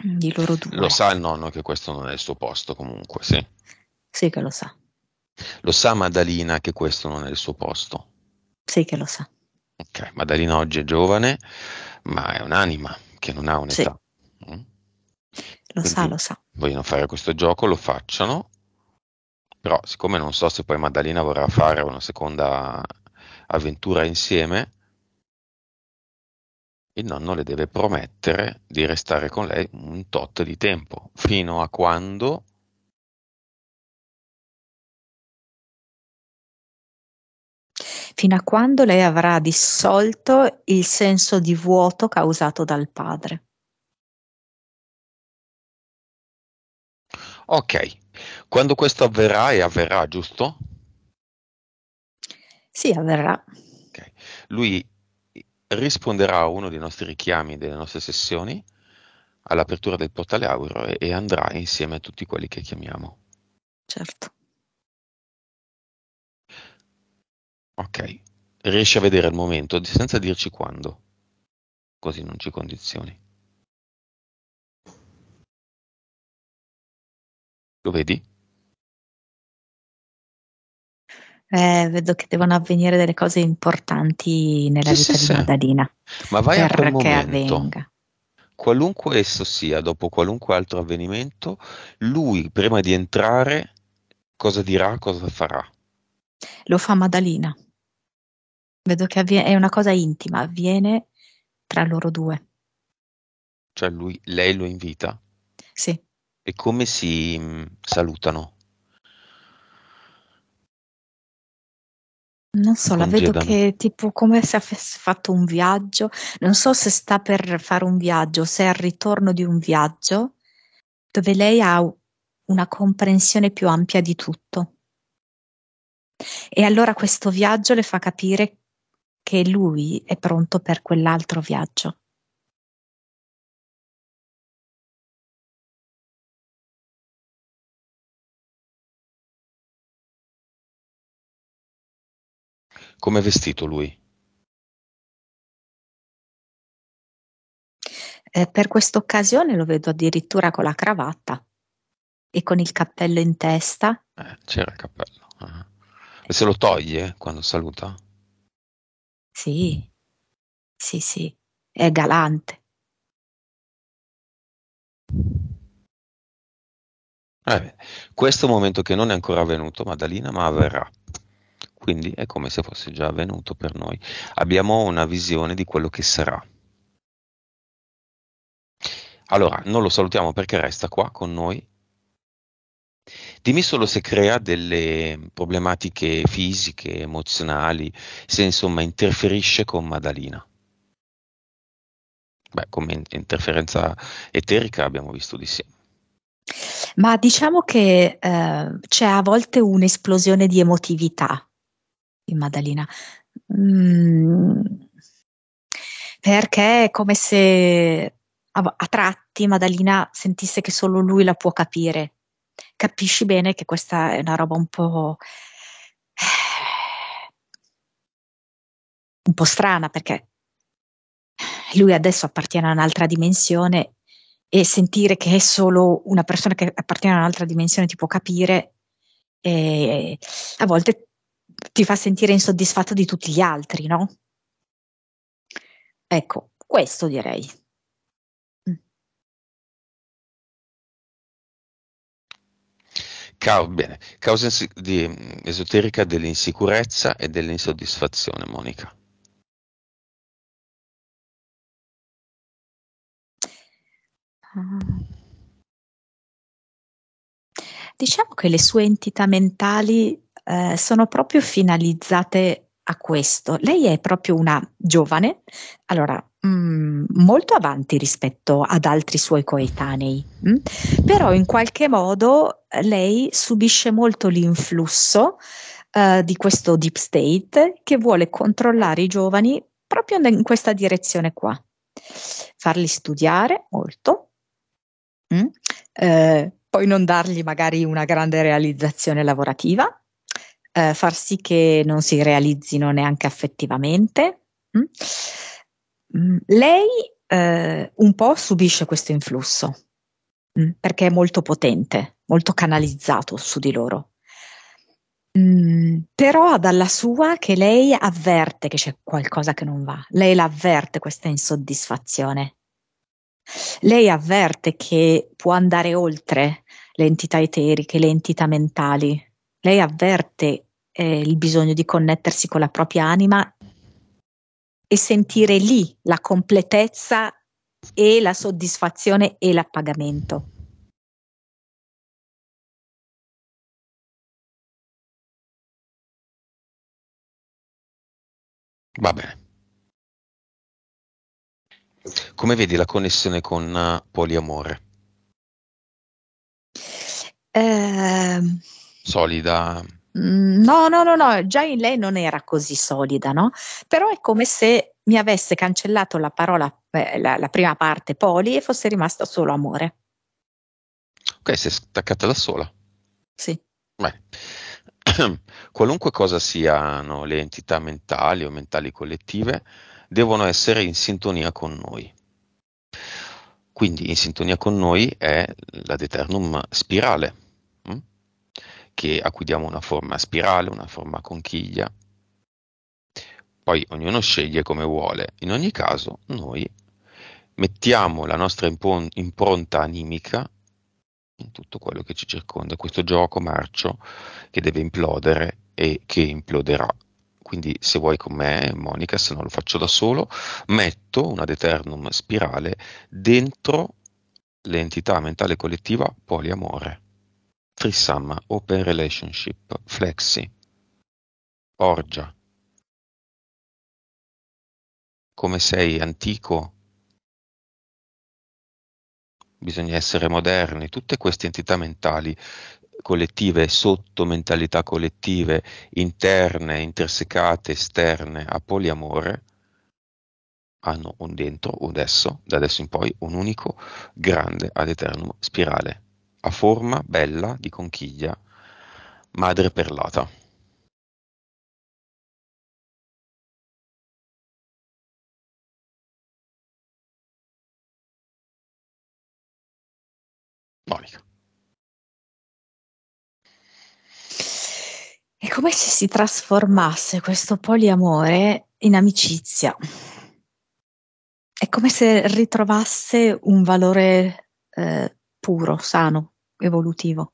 Di loro due. Lo sa il nonno che questo non è il suo posto comunque, sì. Sì che lo sa. Lo sa Maddalena che questo non è il suo posto. Sì che lo sa. Ok, Maddalena oggi è giovane, ma è un'anima che non ha un'età. Sì. Mm? Lo Quindi sa, lo sa. Vogliono fare questo gioco, lo facciano, però siccome non so se poi Maddalena vorrà fare una seconda avventura insieme, il nonno le deve promettere di restare con lei un tot di tempo, fino a quando fino a quando lei avrà dissolto il senso di vuoto causato dal padre. Ok, quando questo avverrà e avverrà, giusto? Sì, avverrà. Okay. Lui risponderà a uno dei nostri richiami, delle nostre sessioni, all'apertura del portale Auro e, e andrà insieme a tutti quelli che chiamiamo. Certo. Ok, riesci a vedere al momento senza dirci quando, così non ci condizioni. Lo vedi? Eh, vedo che devono avvenire delle cose importanti nella sì, vita sì, di Maddalena. Ma vai a quel momento. Avvenga. Qualunque esso sia, dopo qualunque altro avvenimento, lui prima di entrare cosa dirà, cosa farà? Lo fa Maddalena. Vedo che avvie- è una cosa intima, avviene tra loro due. Cioè lui, lei lo invita? Sì. E come si mh, mm, salutano? Non so, la vedo che tipo come se avesse fatto un viaggio, non so se sta per fare un viaggio, se è al ritorno di un viaggio, dove lei ha una comprensione più ampia di tutto. E allora questo viaggio le fa capire che lui è pronto per quell'altro viaggio. Come è vestito lui? Eh, per questa occasione lo vedo addirittura con la cravatta e con il cappello in testa. Eh, c'era il cappello. Uh-huh. E se lo toglie quando saluta? Sì, sì, sì, è galante. Eh beh, questo è un momento che non è ancora avvenuto, Maddalena, ma avverrà. Quindi è come se fosse già avvenuto per noi. Abbiamo una visione di quello che sarà. Allora, non lo salutiamo perché resta qua con noi Dimmi solo se crea delle problematiche fisiche, emozionali, se insomma interferisce con Maddalena. Beh, come interferenza eterica abbiamo visto di sì. Ma diciamo che eh, c'è a volte un'esplosione di emotività in Maddalena. Mm, perché è come se a, a tratti Maddalena sentisse che solo lui la può capire capisci bene che questa è una roba un po'... un po' strana perché lui adesso appartiene a un'altra dimensione e sentire che è solo una persona che appartiene a un'altra dimensione ti può capire, e a volte ti fa sentire insoddisfatto di tutti gli altri, no? Ecco, questo direi. Ca- bene, causa di, mm, esoterica dell'insicurezza e dell'insoddisfazione, Monica. Ah. Diciamo che le sue entità mentali eh, sono proprio finalizzate a questo. Lei è proprio una giovane, allora Mm, molto avanti rispetto ad altri suoi coetanei, mh? Mm? però in qualche modo eh, lei subisce molto l'influsso uh, di questo deep state che vuole controllare i giovani proprio in questa direzione qua, farli studiare molto, mh? Mm? Eh, poi non dargli magari una grande realizzazione lavorativa, eh, far sì che non si realizzino neanche affettivamente. Mh? Mm, lei eh, un po' subisce questo influsso mm, perché è molto potente, molto canalizzato su di loro. Mm, però ha dalla sua che lei avverte che c'è qualcosa che non va, lei l'avverte questa insoddisfazione, lei avverte che può andare oltre le entità eteriche, le entità mentali, lei avverte eh, il bisogno di connettersi con la propria anima e sentire lì la completezza e la soddisfazione e l'appagamento. Va bene. Come vedi la connessione con eh, poliamore? Eh... Solida, Mm, no, no, no, no, già in lei non era così solida, no? Però è come se mi avesse cancellato la parola, eh, la, la, prima parte poli e fosse rimasto solo amore. Ok, si è staccata da sola. Sì. Beh. Qualunque cosa siano le entità mentali o mentali collettive, devono essere in sintonia con noi. Quindi in sintonia con noi è la deternum spirale che, a cui diamo una forma spirale, una forma conchiglia. Poi ognuno sceglie come vuole. In ogni caso, noi mettiamo la nostra impon- impronta animica in tutto quello che ci circonda, questo gioco marcio che deve implodere e che imploderà. Quindi se vuoi con me, Monica, se non lo faccio da solo, metto una deternum spirale dentro l'entità mentale collettiva poliamore. Frissamma, Open Relationship, Flexi, Orgia. Come sei antico, bisogna essere moderni, tutte queste entità mentali collettive, sotto mentalità collettive, interne, intersecate, esterne a poliamore, hanno un dentro, un adesso, da adesso in poi, un unico grande ad eternum spirale a forma bella di conchiglia madreperlata. Monica. È come se si trasformasse questo poliamore in amicizia. È come se ritrovasse un valore eh, puro, sano, evolutivo.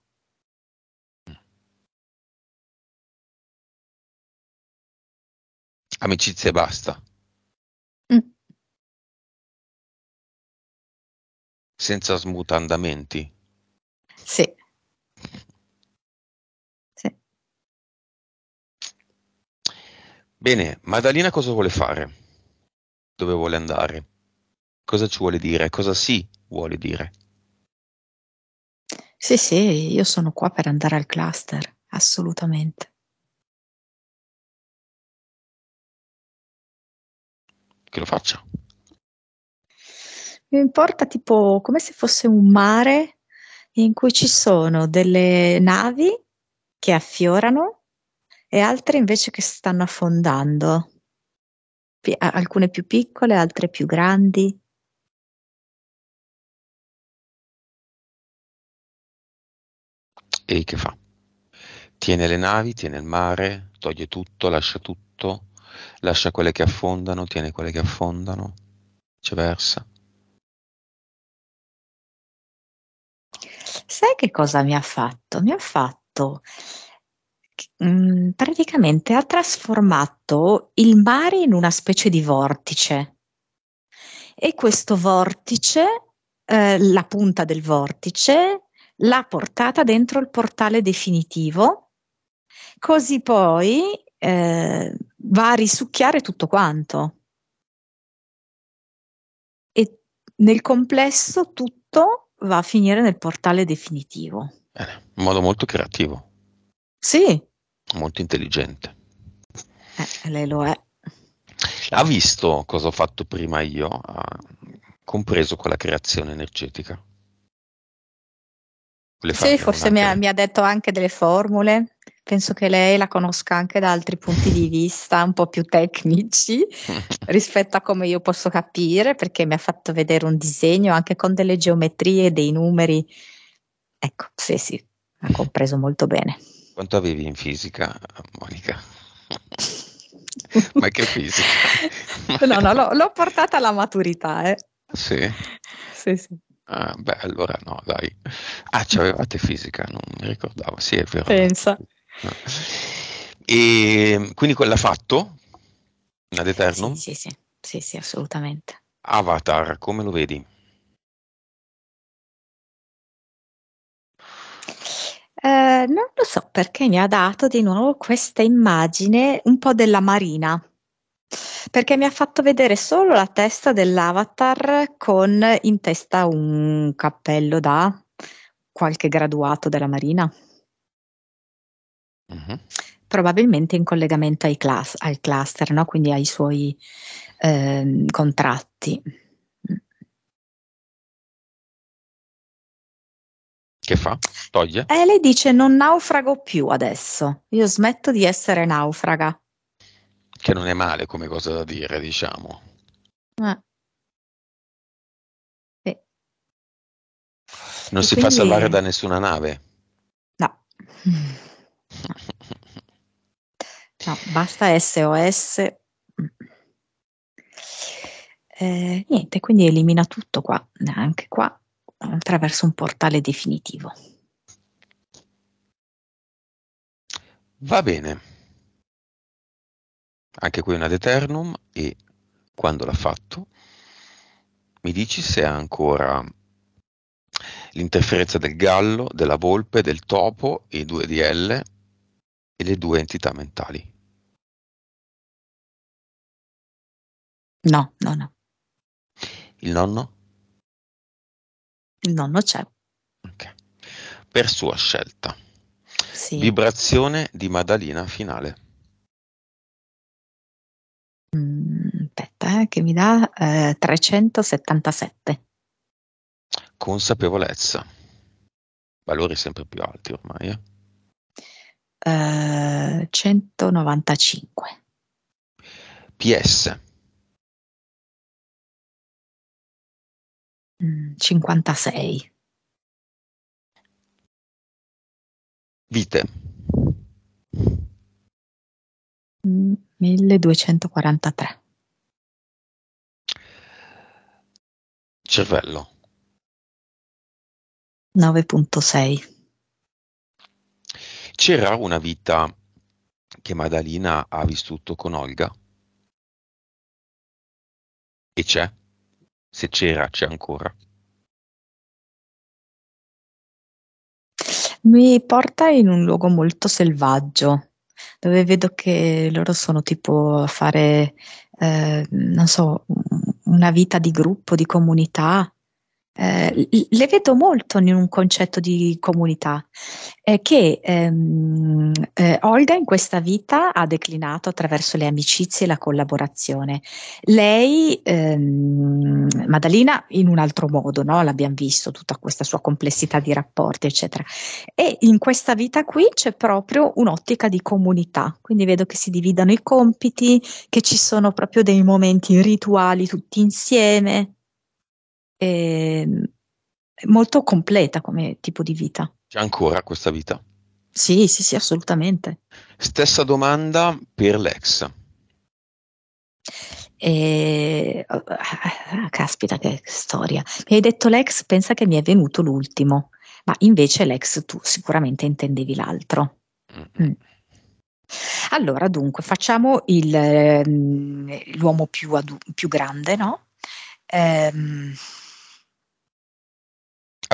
Amicizia e basta. Mm. Senza smutandamenti. Sì. sì. Bene, Maddalena cosa vuole fare? Dove vuole andare? Cosa ci vuole dire? Cosa si vuole dire? Sì, sì, io sono qua per andare al cluster, assolutamente. Che lo faccia. Mi importa tipo come se fosse un mare in cui ci sono delle navi che affiorano e altre invece che stanno affondando. P- alcune più piccole, altre più grandi. e che fa? Tiene le navi, tiene il mare, toglie tutto, lascia tutto, lascia quelle che affondano, tiene quelle che affondano, viceversa. Sai che cosa mi ha fatto? Mi ha fatto mm, praticamente ha trasformato il mare in una specie di vortice e questo vortice, eh, la punta del vortice, l'ha portata dentro il portale definitivo, così poi eh, va a risucchiare tutto quanto. E nel complesso tutto va a finire nel portale definitivo. Bene, in modo molto creativo. Sì. Molto intelligente. Eh, lei lo è. Ha visto cosa ho fatto prima io, ha compreso quella creazione energetica sì, forse mi ha, mi ha, detto anche delle formule. Penso che lei la conosca anche da altri punti di vista un po' più tecnici rispetto a come io posso capire, perché mi ha fatto vedere un disegno anche con delle geometrie, dei numeri. Ecco, sì, sì, ha compreso molto bene. Quanto avevi in fisica, Monica? Ma che fisica? no, no, l'ho, l'ho portata alla maturità, eh. Sì. Sì, sì. Ah, beh, allora no, dai. Ah, c'avevate fisica, non mi ricordavo. Sì, è vero. Pensa. E quindi l'ha fatto? Ad Eternum? Sì, sì, sì, sì, sì, assolutamente. Avatar, come lo vedi? Eh, non lo so perché mi ha dato di nuovo questa immagine un po' della marina perché mi ha fatto vedere solo la testa dell'avatar con in testa un cappello da qualche graduato della Marina. Uh-huh. Probabilmente in collegamento class- al cluster, no? quindi ai suoi eh, contratti. Che fa? Toglie? Eh, lei dice non naufrago più adesso, io smetto di essere naufraga che non è male come cosa da dire, diciamo. Ah. Sì. Non e si quindi... fa salvare da nessuna nave. No. no basta SOS. Eh, niente, quindi elimina tutto qua, anche qua, attraverso un portale definitivo. Va bene anche qui una deternum e quando l'ha fatto mi dici se ha ancora l'interferenza del gallo, della volpe, del topo, i due DL e le due entità mentali. No, no, no. Il nonno? Il nonno c'è. Okay. Per sua scelta. Sì. Vibrazione di Maddalena finale. Mm, aspetta, eh, che mi dà eh, 377. Consapevolezza. Valori sempre più alti ormai. Eh? Uh, 195. PS. 56. Vite. Mm, 1243. Cervello. 9.6. C'era una vita che Maddalena ha vissuto con Olga? E c'è? Se c'era, c'è ancora? Mi porta in un luogo molto selvaggio, dove vedo che loro sono tipo a fare, eh, non so, una vita di gruppo, di comunità, eh, le vedo molto in un concetto di comunità eh, che ehm, eh, Olga in questa vita ha declinato attraverso le amicizie e la collaborazione. Lei, ehm, Maddalena, in un altro modo, no? l'abbiamo visto, tutta questa sua complessità di rapporti, eccetera. E in questa vita qui c'è proprio un'ottica di comunità, quindi vedo che si dividano i compiti, che ci sono proprio dei momenti rituali tutti insieme eh, molto completa come tipo di vita. C'è ancora questa vita? Sì, sì, sì, assolutamente. Stessa domanda per l'ex. E... Oh, ah, caspita, che storia. Mi hai detto l'ex, pensa che mi è venuto l'ultimo, ma invece l'ex tu sicuramente intendevi l'altro. Mm. mm. Allora, dunque, facciamo il, ehm, l'uomo più, adu- più grande, no? Ehm,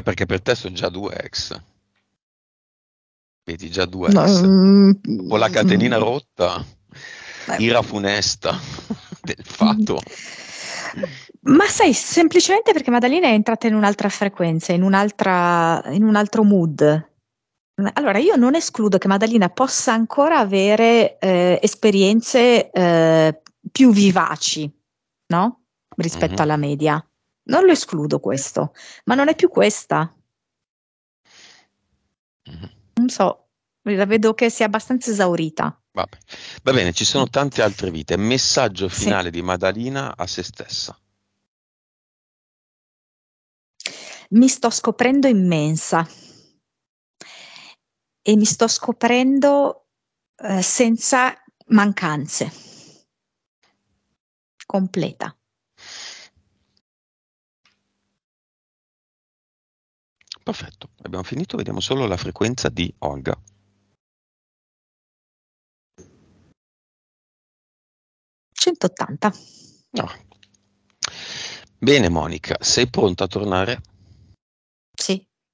Ah, perché per te sono già due ex. Vedi già due ex. No, mm, la catenina mm, rotta, beh, ira funesta del fatto. Ma sai, semplicemente perché Maddalena è entrata in un'altra frequenza, in, un'altra, in un altro mood. Allora, io non escludo che Maddalena possa ancora avere eh, esperienze eh, più vivaci, no? Rispetto mm-hmm. alla media. Non lo escludo questo, ma non è più questa. Mm-hmm. Non so, la vedo che sia abbastanza esaurita. Vabbè. Va bene, ci sono tante altre vite. Messaggio finale sì. di Maddalena a se stessa. Mi sto scoprendo immensa e mi sto scoprendo eh, senza mancanze, completa. Perfetto, abbiamo finito, vediamo solo la frequenza di Olga. No. Ah. Bene Monica, sei pronta a tornare? Sì.